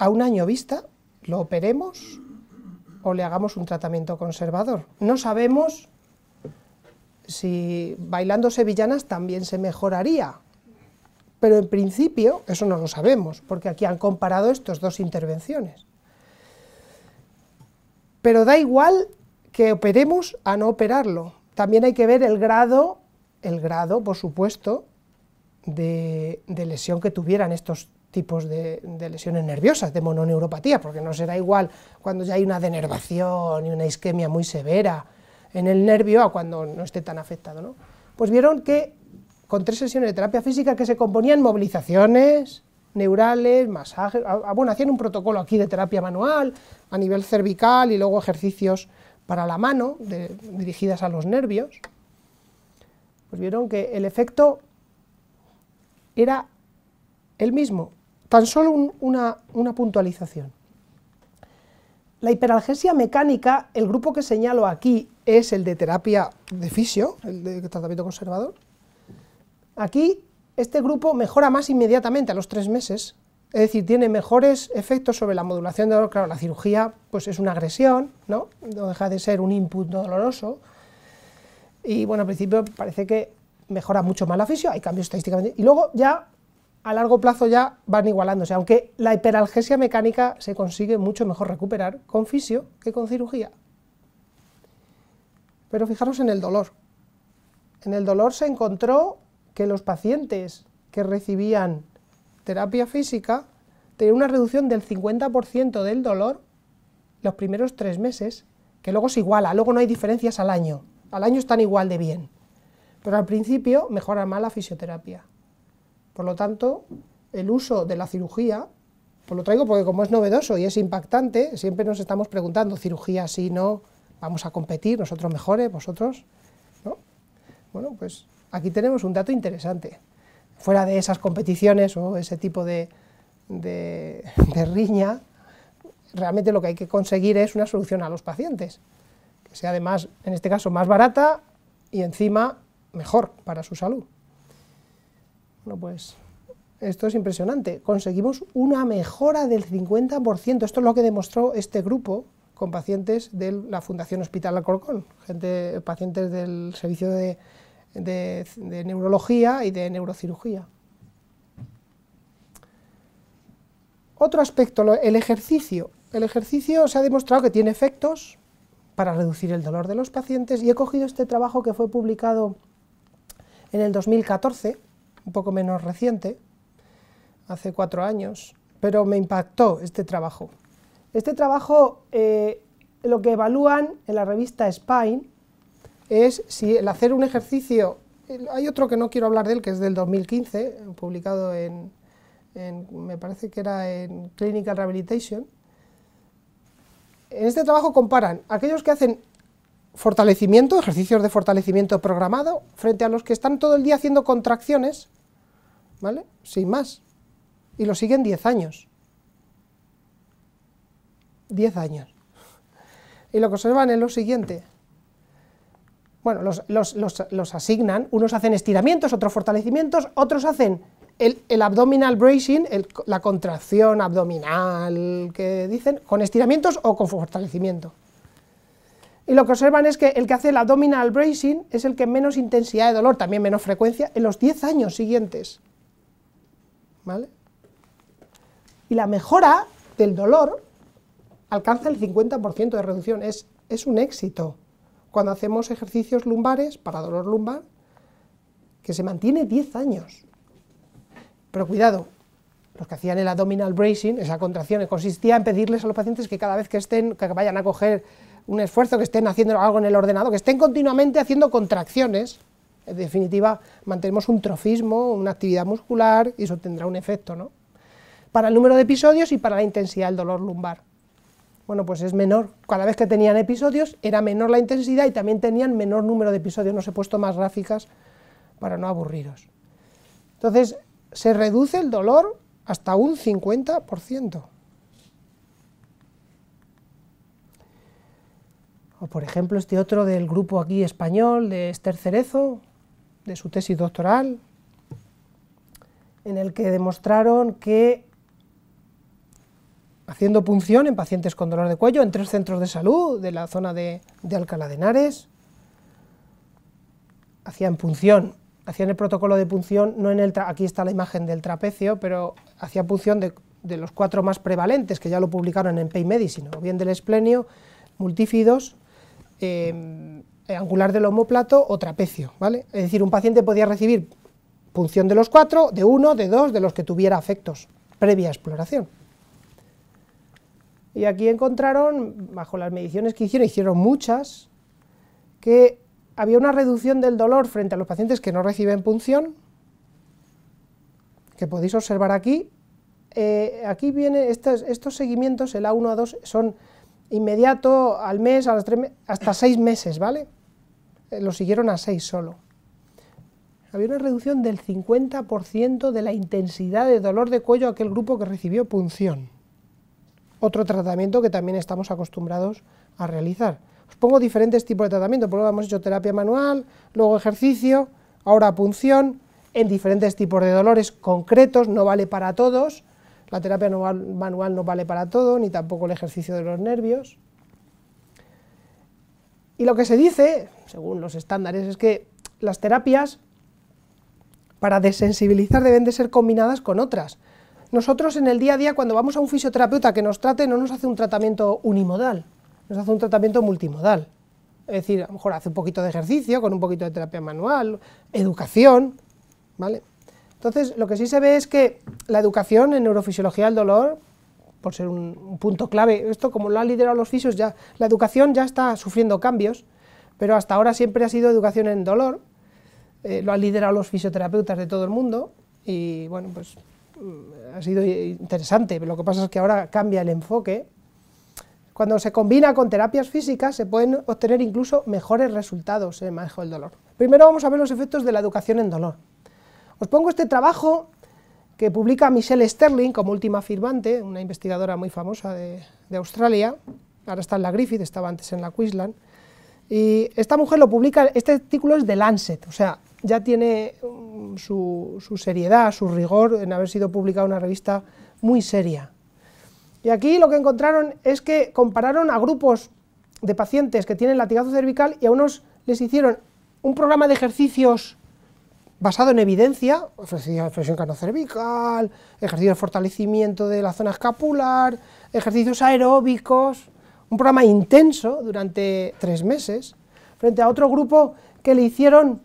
a un año vista, lo operemos o le hagamos un tratamiento conservador. No sabemos si bailando sevillanas también se mejoraría, pero en principio eso no lo sabemos, porque aquí han comparado estas dos intervenciones. Pero da igual que operemos a no operarlo, también hay que ver el grado, el grado, por supuesto, de, de lesión que tuvieran estos tipos de, lesiones nerviosas, de mononeuropatía, porque no será igual cuando ya hay una denervación y una isquemia muy severa en el nervio a cuando no esté tan afectado. ¿no? Pues vieron que con tres sesiones de terapia física que se componían movilizaciones neurales, masajes, bueno, hacían un protocolo aquí de terapia manual a nivel cervical y luego ejercicios para la mano dirigidas a los nervios, pues vieron que el efecto era el mismo, Tan solo una, puntualización. La hiperalgesia mecánica, el grupo que señalo aquí es el de terapia de fisio, el de tratamiento conservador. Aquí este grupo mejora más inmediatamente a los tres meses, es decir, tiene mejores efectos sobre la modulación de dolor. Claro, la cirugía pues es una agresión, ¿no? no deja de ser un input doloroso. Y bueno, al principio parece que mejora mucho más la fisio, hay cambios estadísticamente. Y luego ya a largo plazo ya van igualándose, aunque la hiperalgesia mecánica se consigue mucho mejor recuperar con fisio que con cirugía. Pero fijaros en el dolor. En el dolor se encontró que los pacientes que recibían terapia física tenían una reducción del 50% del dolor los primeros tres meses, que luego se iguala, luego no hay diferencias al año. Al año están igual de bien. Pero al principio mejora más la fisioterapia. Por lo tanto, el uso de la cirugía, pues lo traigo porque como es novedoso y es impactante, siempre nos estamos preguntando, cirugía sí, no, vamos a competir, nosotros mejores, vosotros, ¿no? Bueno, pues aquí tenemos un dato interesante. Fuera de esas competiciones o ese tipo de, de riña, realmente lo que hay que conseguir es una solución a los pacientes, que sea además, en este caso, más barata y encima mejor para su salud. Bueno, pues esto es impresionante. Conseguimos una mejora del 50%. Esto es lo que demostró este grupo con pacientes de la Fundación Hospital Alcorcón, gente, pacientes del servicio de, de neurología y de neurocirugía. Otro aspecto, el ejercicio. El ejercicio se ha demostrado que tiene efectos para reducir el dolor de los pacientes y he cogido este trabajo que fue publicado en el 2014 un poco menos reciente, hace cuatro años, pero me impactó este trabajo. Este trabajo eh, lo que evalúan en la revista Spine es si el hacer un ejercicio, hay otro que no quiero hablar de él, que es del 2015, publicado en, en me parece que era en Clinical Rehabilitation, en este trabajo comparan aquellos que hacen fortalecimiento, ejercicios de fortalecimiento programado, frente a los que están todo el día haciendo contracciones, ¿vale? Sin más. Y lo siguen 10 años. 10 años. Y lo que observan es lo siguiente. Bueno, los, los, asignan, unos hacen estiramientos, otros fortalecimientos, otros hacen el, abdominal bracing, la contracción abdominal que dicen, con estiramientos o con fortalecimiento. Y lo que observan es que el que hace el abdominal bracing es el que menos intensidad de dolor, también menos frecuencia, en los 10 años siguientes. ¿Vale? Y la mejora del dolor alcanza el 50% de reducción, es, es un éxito. Cuando hacemos ejercicios lumbares para dolor lumbar, que se mantiene 10 años. Pero cuidado, los que hacían el abdominal bracing, esa contracción, consistía en pedirles a los pacientes que cada vez que estén, que vayan a coger un esfuerzo, que estén haciendo algo en el ordenador, que estén continuamente haciendo contracciones, en definitiva mantenemos un trofismo, una actividad muscular y eso tendrá un efecto, ¿no? Para el número de episodios y para la intensidad del dolor lumbar. Bueno, pues es menor. Cada vez que tenían episodios era menor la intensidad y también tenían menor número de episodios. No os he puesto más gráficas para no aburriros. Entonces, se reduce el dolor hasta un 50%. O por ejemplo este otro del grupo aquí español de Esther Cerezo, de su tesis doctoral, en el que demostraron que haciendo punción en pacientes con dolor de cuello en tres centros de salud de la zona de, Alcalá de Henares, hacían punción, hacían el protocolo de punción, no en el aquí está la imagen del trapecio, pero hacía punción de, los cuatro más prevalentes, que ya lo publicaron en Pay Medicine, o bien del esplenio, multífidos, Em, angular del homóplato o trapecio, ¿vale? Es decir, un paciente podía recibir punción de los cuatro, de uno, de dos, de los que tuviera afectos, previa exploración. Y aquí encontraron, bajo las mediciones que hicieron, hicieron muchas, que había una reducción del dolor frente a los pacientes que no reciben punción, que podéis observar aquí. Eh, aquí viene, estos, estos seguimientos, el A1, A2, son inmediato, al mes, hasta seis meses, ¿vale? Eh, lo siguieron a seis solo. Había una reducción del 50% de la intensidad de dolor de cuello a aquel grupo que recibió punción. Otro tratamiento que también estamos acostumbrados a realizar. Os pongo diferentes tipos de tratamiento, por ejemplo, hemos hecho terapia manual, luego ejercicio, ahora punción, en diferentes tipos de dolores concretos, no vale para todos, la terapia manual no vale para todo, ni tampoco el ejercicio de los nervios. Y lo que se dice, según los estándares, es que las terapias para desensibilizar deben de ser combinadas con otras. Nosotros en el día a día, cuando vamos a un fisioterapeuta que nos trate, no nos hace un tratamiento unimodal, nos hace un tratamiento multimodal. Es decir, a lo mejor hace un poquito de ejercicio con un poquito de terapia manual, educación, ¿vale? Entonces, lo que sí se ve es que la educación en neurofisiología del dolor, por ser un, punto clave, esto como lo han liderado los fisios, ya, la educación ya está sufriendo cambios, pero hasta ahora siempre ha sido educación en dolor, eh, lo han liderado los fisioterapeutas de todo el mundo, y bueno, pues mm, ha sido interesante, lo que pasa es que ahora cambia el enfoque. Cuando se combina con terapias físicas se pueden obtener incluso mejores resultados en el manejo del dolor. Primero vamos a ver los efectos de la educación en dolor. Os pongo este trabajo que publica Michelle Sterling como última firmante, una investigadora muy famosa de, Australia, ahora está en la Griffith, estaba antes en la Queensland, y esta mujer lo publica, este artículo es de Lancet, o sea, ya tiene mm, su, su, seriedad, su rigor en haber sido publicada una revista muy seria. Y aquí lo que encontraron es que compararon a grupos de pacientes que tienen latigazo cervical y a unos les hicieron un programa de ejercicios basado en evidencia, flexión canocervical, ejercicio de fortalecimiento de la zona escapular, ejercicios aeróbicos, un programa intenso durante tres meses, frente a otro grupo que le hicieron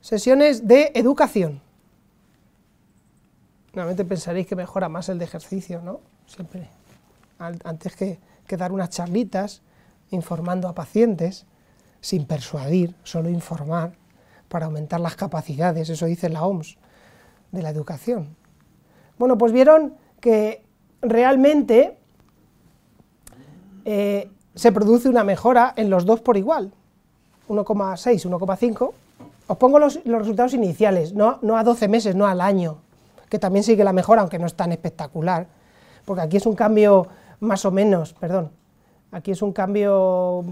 sesiones de educación. Normalmente pensaréis que mejora más el de ejercicio, ¿no? Siempre, antes que dar unas charlitas informando a pacientes, sin persuadir, solo informar, para aumentar las capacidades, eso dice la OMS, de la educación. Bueno, pues vieron que realmente eh, se produce una mejora en los dos por igual, 1,6, 1,5. Os pongo los, resultados iniciales, no, no a 12 meses, no al año, que también sigue la mejora, aunque no es tan espectacular, porque aquí es un cambio más o menos, perdón, aquí es un cambio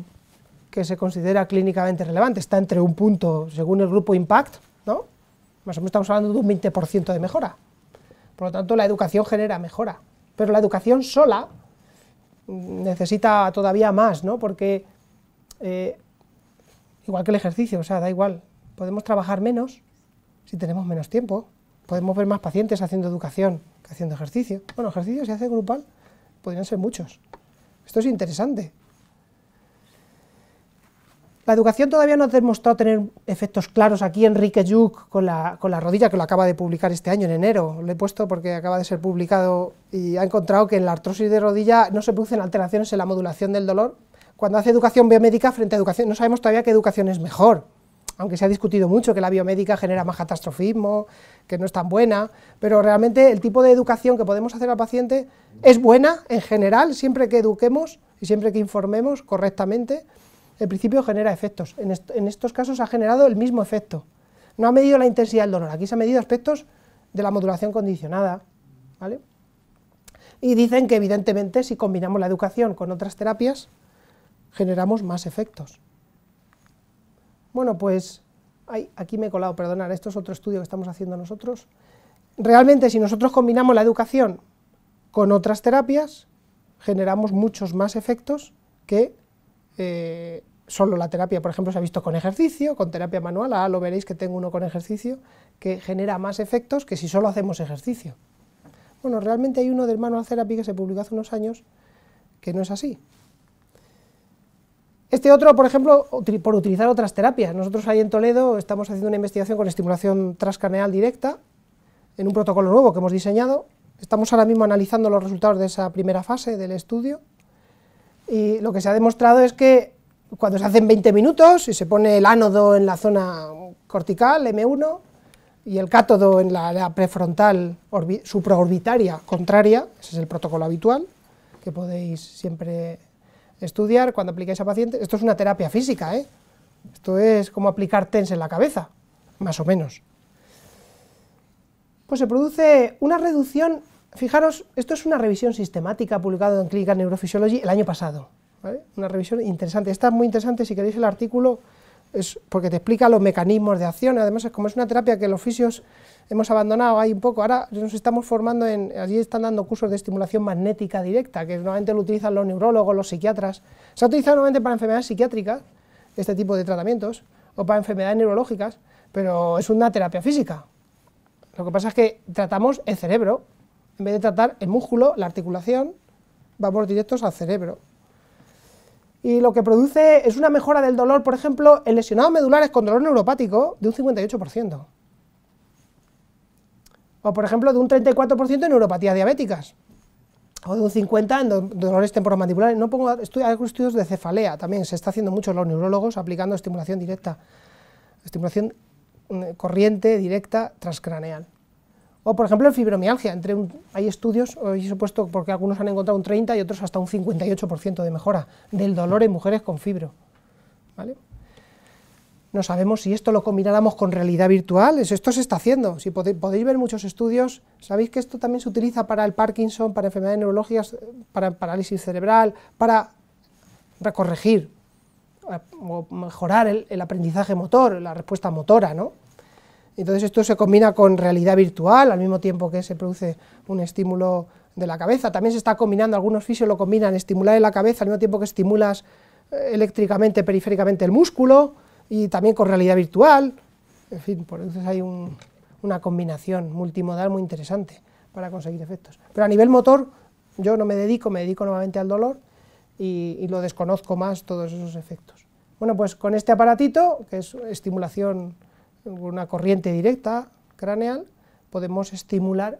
que se considera clínicamente relevante, está entre un punto según el grupo Impact, ¿no? Más o menos estamos hablando de un 20% de mejora. Por lo tanto, la educación genera mejora, pero la educación sola necesita todavía más, ¿no? Porque eh, igual que el ejercicio, o sea, da igual, podemos trabajar menos si tenemos menos tiempo, podemos ver más pacientes haciendo educación que haciendo ejercicio. Bueno, ejercicio se hace grupal, podrían ser muchos. Esto es interesante, la educación todavía no ha demostrado tener efectos claros. Aquí Enrique Yuc con la, con la rodilla, que lo acaba de publicar este año, en enero, lo he puesto porque acaba de ser publicado y ha encontrado que en la artrosis de rodilla no se producen alteraciones en la modulación del dolor. Cuando hace educación biomédica frente a educación, no sabemos todavía qué educación es mejor, aunque se ha discutido mucho que la biomédica genera más catastrofismo, que no es tan buena, pero realmente el tipo de educación que podemos hacer al paciente es buena en general, siempre que eduquemos y siempre que informemos correctamente el principio genera efectos. En, estos casos ha generado el mismo efecto. No ha medido la intensidad del dolor, aquí se han medido aspectos de la modulación condicionada. ¿vale? Y dicen que evidentemente si combinamos la educación con otras terapias, generamos más efectos. Bueno, pues aquí me he colado, perdonar, esto es otro estudio que estamos haciendo nosotros. Realmente si nosotros combinamos la educación con otras terapias, generamos muchos más efectos que eh, solo la terapia, por ejemplo, se ha visto con ejercicio, con terapia manual, ahora lo veréis que tengo uno con ejercicio, que genera más efectos que si solo hacemos ejercicio. Bueno, realmente hay uno del Manual Therapy que se publicó hace unos años que no es así. Este otro, por ejemplo, por utilizar otras terapias. Nosotros ahí en Toledo estamos haciendo una investigación con estimulación transcraneal directa en un protocolo nuevo que hemos diseñado. Estamos ahora mismo analizando los resultados de esa primera fase del estudio y lo que se ha demostrado es que cuando se hacen 20 minutos y se pone el ánodo en la zona cortical, M1, y el cátodo en la, la prefrontal supraorbitaria contraria, ese es el protocolo habitual, que podéis siempre estudiar cuando apliquéis a pacientes. Esto es una terapia física, ¿eh? Esto es como aplicar TENS en la cabeza, más o menos. Pues se produce una reducción fijaros, esto es una revisión sistemática publicada en Clinical Neurophysiology el año pasado. Una revisión interesante. Esta es muy interesante, si queréis el artículo, es porque te explica los mecanismos de acción. Además, es como es una terapia que los fisios hemos abandonado ahí un poco. Ahora nos estamos formando en. Allí están dando cursos de estimulación magnética directa, que normalmente lo utilizan los neurólogos, los psiquiatras. Se ha utilizado normalmente para enfermedades psiquiátricas, este tipo de tratamientos, o para enfermedades neurológicas, pero es una terapia física. Lo que pasa es que tratamos el cerebro, en vez de tratar el músculo, la articulación, vamos directos al cerebro. Y lo que produce es una mejora del dolor, por ejemplo, en lesionados medulares con dolor neuropático de un 58%. O, por ejemplo, de un 34% en neuropatías diabéticas. O de un 50% en dolores temporomandibulares. No pongo estudios, estudios de cefalea también. Se está haciendo mucho los neurólogos aplicando estimulación directa. Estimulación mm, corriente directa transcraneal. O por ejemplo en fibromialgia, entre hay estudios, hoy he porque algunos han encontrado un 30 y otros hasta un 58% de mejora del dolor en mujeres con fibro. ¿vale? No sabemos si esto lo combináramos con realidad virtual, esto se está haciendo, si podéis ver muchos estudios, sabéis que esto también se utiliza para el Parkinson, para enfermedades neurológicas, para parálisis cerebral, para recorregir eh, o mejorar el, el aprendizaje motor, la respuesta motora, ¿no? Entonces esto se combina con realidad virtual, al mismo tiempo que se produce un estímulo de la cabeza. También se está combinando, algunos fisios lo combinan, estimular la cabeza al mismo tiempo que estimulas eh, eléctricamente, periféricamente el músculo, y también con realidad virtual. En fin, por eso hay una combinación multimodal muy interesante para conseguir efectos. Pero a nivel motor, yo no me dedico, me dedico nuevamente al dolor y, y lo desconozco más todos esos efectos. Bueno, pues con este aparatito, que es estimulación una corriente directa craneal, podemos estimular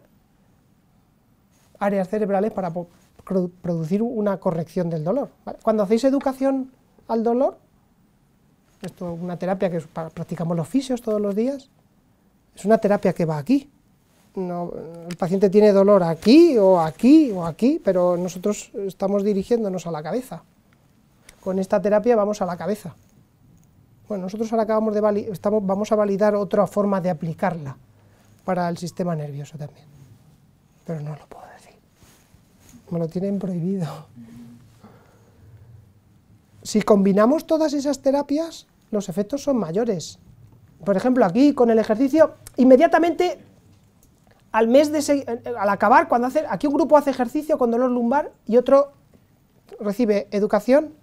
áreas cerebrales para producir una corrección del dolor. Cuando hacéis educación al dolor, esto es una terapia que practicamos los fisios todos los días, es una terapia que va aquí. el paciente tiene dolor aquí o aquí o aquí, pero nosotros estamos dirigiéndonos a la cabeza. Con esta terapia vamos a la cabeza. Bueno, nosotros ahora acabamos de estamos, vamos a validar otra forma de aplicarla para el sistema nervioso también. Pero no lo puedo decir. Me lo tienen prohibido. Si combinamos todas esas terapias, los efectos son mayores. Por ejemplo, aquí con el ejercicio, inmediatamente al mes de eh, al acabar, cuando hace, aquí un grupo hace ejercicio con dolor lumbar y otro recibe educación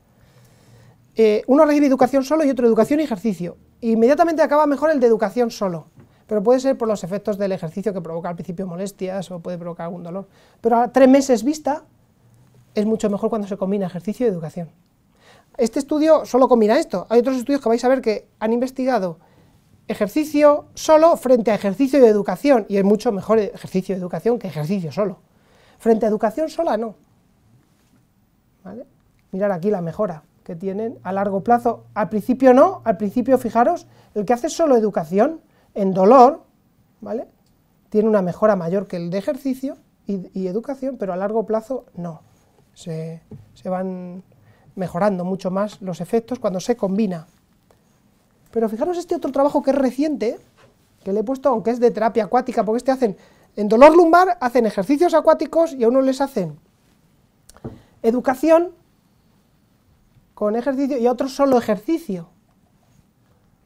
eh, uno recibe educación solo y otro educación y ejercicio. Inmediatamente acaba mejor el de educación solo, pero puede ser por los efectos del ejercicio que provoca al principio molestias o puede provocar algún dolor. Pero a tres meses vista es mucho mejor cuando se combina ejercicio y educación. Este estudio solo combina esto. Hay otros estudios que vais a ver que han investigado ejercicio solo frente a ejercicio y educación, y es mucho mejor ejercicio y educación que ejercicio solo. Frente a educación sola, no. ¿Vale? Mirar aquí la mejora que tienen a largo plazo. Al principio no, al principio fijaros, el que hace solo educación en dolor, ¿vale? Tiene una mejora mayor que el de ejercicio y, educación, pero a largo plazo no. Se, van mejorando mucho más los efectos cuando se combina. Pero fijaros este otro trabajo que es reciente, que le he puesto, aunque es de terapia acuática, porque este hacen, en dolor lumbar hacen ejercicios acuáticos y a uno les hacen educación con ejercicio y otro solo ejercicio.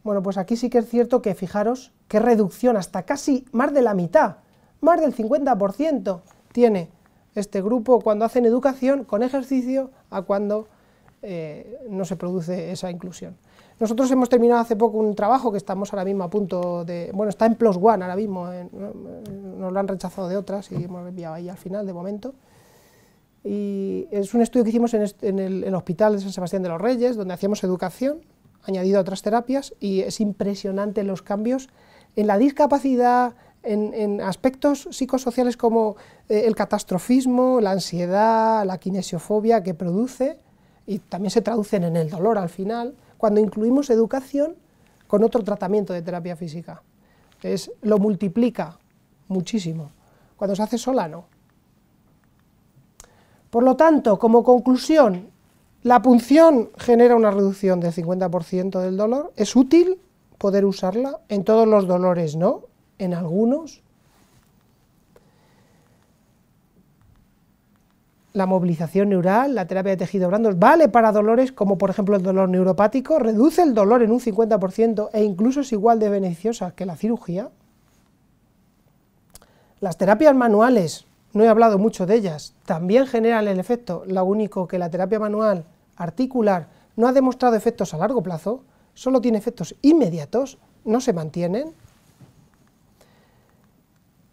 Bueno, pues aquí sí que es cierto que, fijaros, qué reducción, hasta casi más de la mitad, más del 50% tiene este grupo cuando hacen educación con ejercicio a cuando eh, no se produce esa inclusión. Nosotros hemos terminado hace poco un trabajo que estamos ahora mismo a punto de... Bueno, está en Plus One ahora mismo, nos lo han rechazado de otras y hemos enviado ahí al final de momento. Y es un estudio que hicimos en, el, Hospital de San Sebastián de los Reyes, donde hacíamos educación, añadido a otras terapias, y es impresionante los cambios en la discapacidad, en, aspectos psicosociales como eh, el catastrofismo, la ansiedad, la kinesiofobia que produce y también se traducen en el dolor al final, cuando incluimos educación con otro tratamiento de terapia física. Es, lo multiplica muchísimo. Cuando se hace sola, no. Por lo tanto, como conclusión, la punción genera una reducción del 50% del dolor. Es útil poder usarla en todos los dolores, ¿no? En algunos. La movilización neural, la terapia de tejido blandos, vale para dolores como por ejemplo el dolor neuropático, reduce el dolor en un 50% e incluso es igual de beneficiosa que la cirugía. Las terapias manuales, no he hablado mucho de ellas, también generan el efecto, lo único que la terapia manual articular no ha demostrado efectos a largo plazo, solo tiene efectos inmediatos, no se mantienen.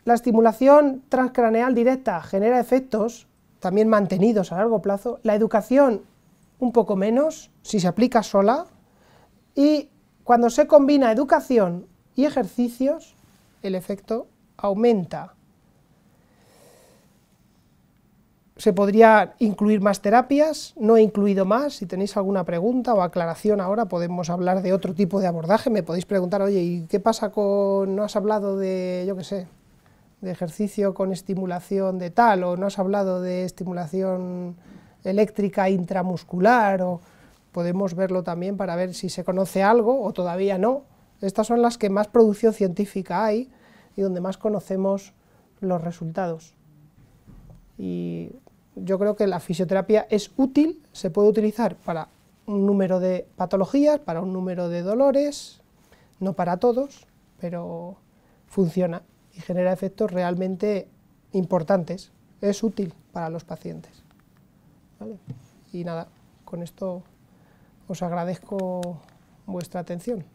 La estimulación transcraneal directa genera efectos también mantenidos a largo plazo, la educación un poco menos, si se aplica sola, y cuando se combina educación y ejercicios, el efecto aumenta. se podría incluir más terapias, no he incluido más, si tenéis alguna pregunta o aclaración ahora podemos hablar de otro tipo de abordaje, me podéis preguntar, oye, ¿y qué pasa con, no has hablado de, yo qué sé, de ejercicio con estimulación de tal, o no has hablado de estimulación eléctrica intramuscular, o podemos verlo también para ver si se conoce algo o todavía no. Estas son las que más producción científica hay y donde más conocemos los resultados. Y yo creo que la fisioterapia es útil, se puede utilizar para un número de patologías, para un número de dolores, no para todos, pero funciona y genera efectos realmente importantes. Es útil para los pacientes. Y nada, con esto os agradezco vuestra atención.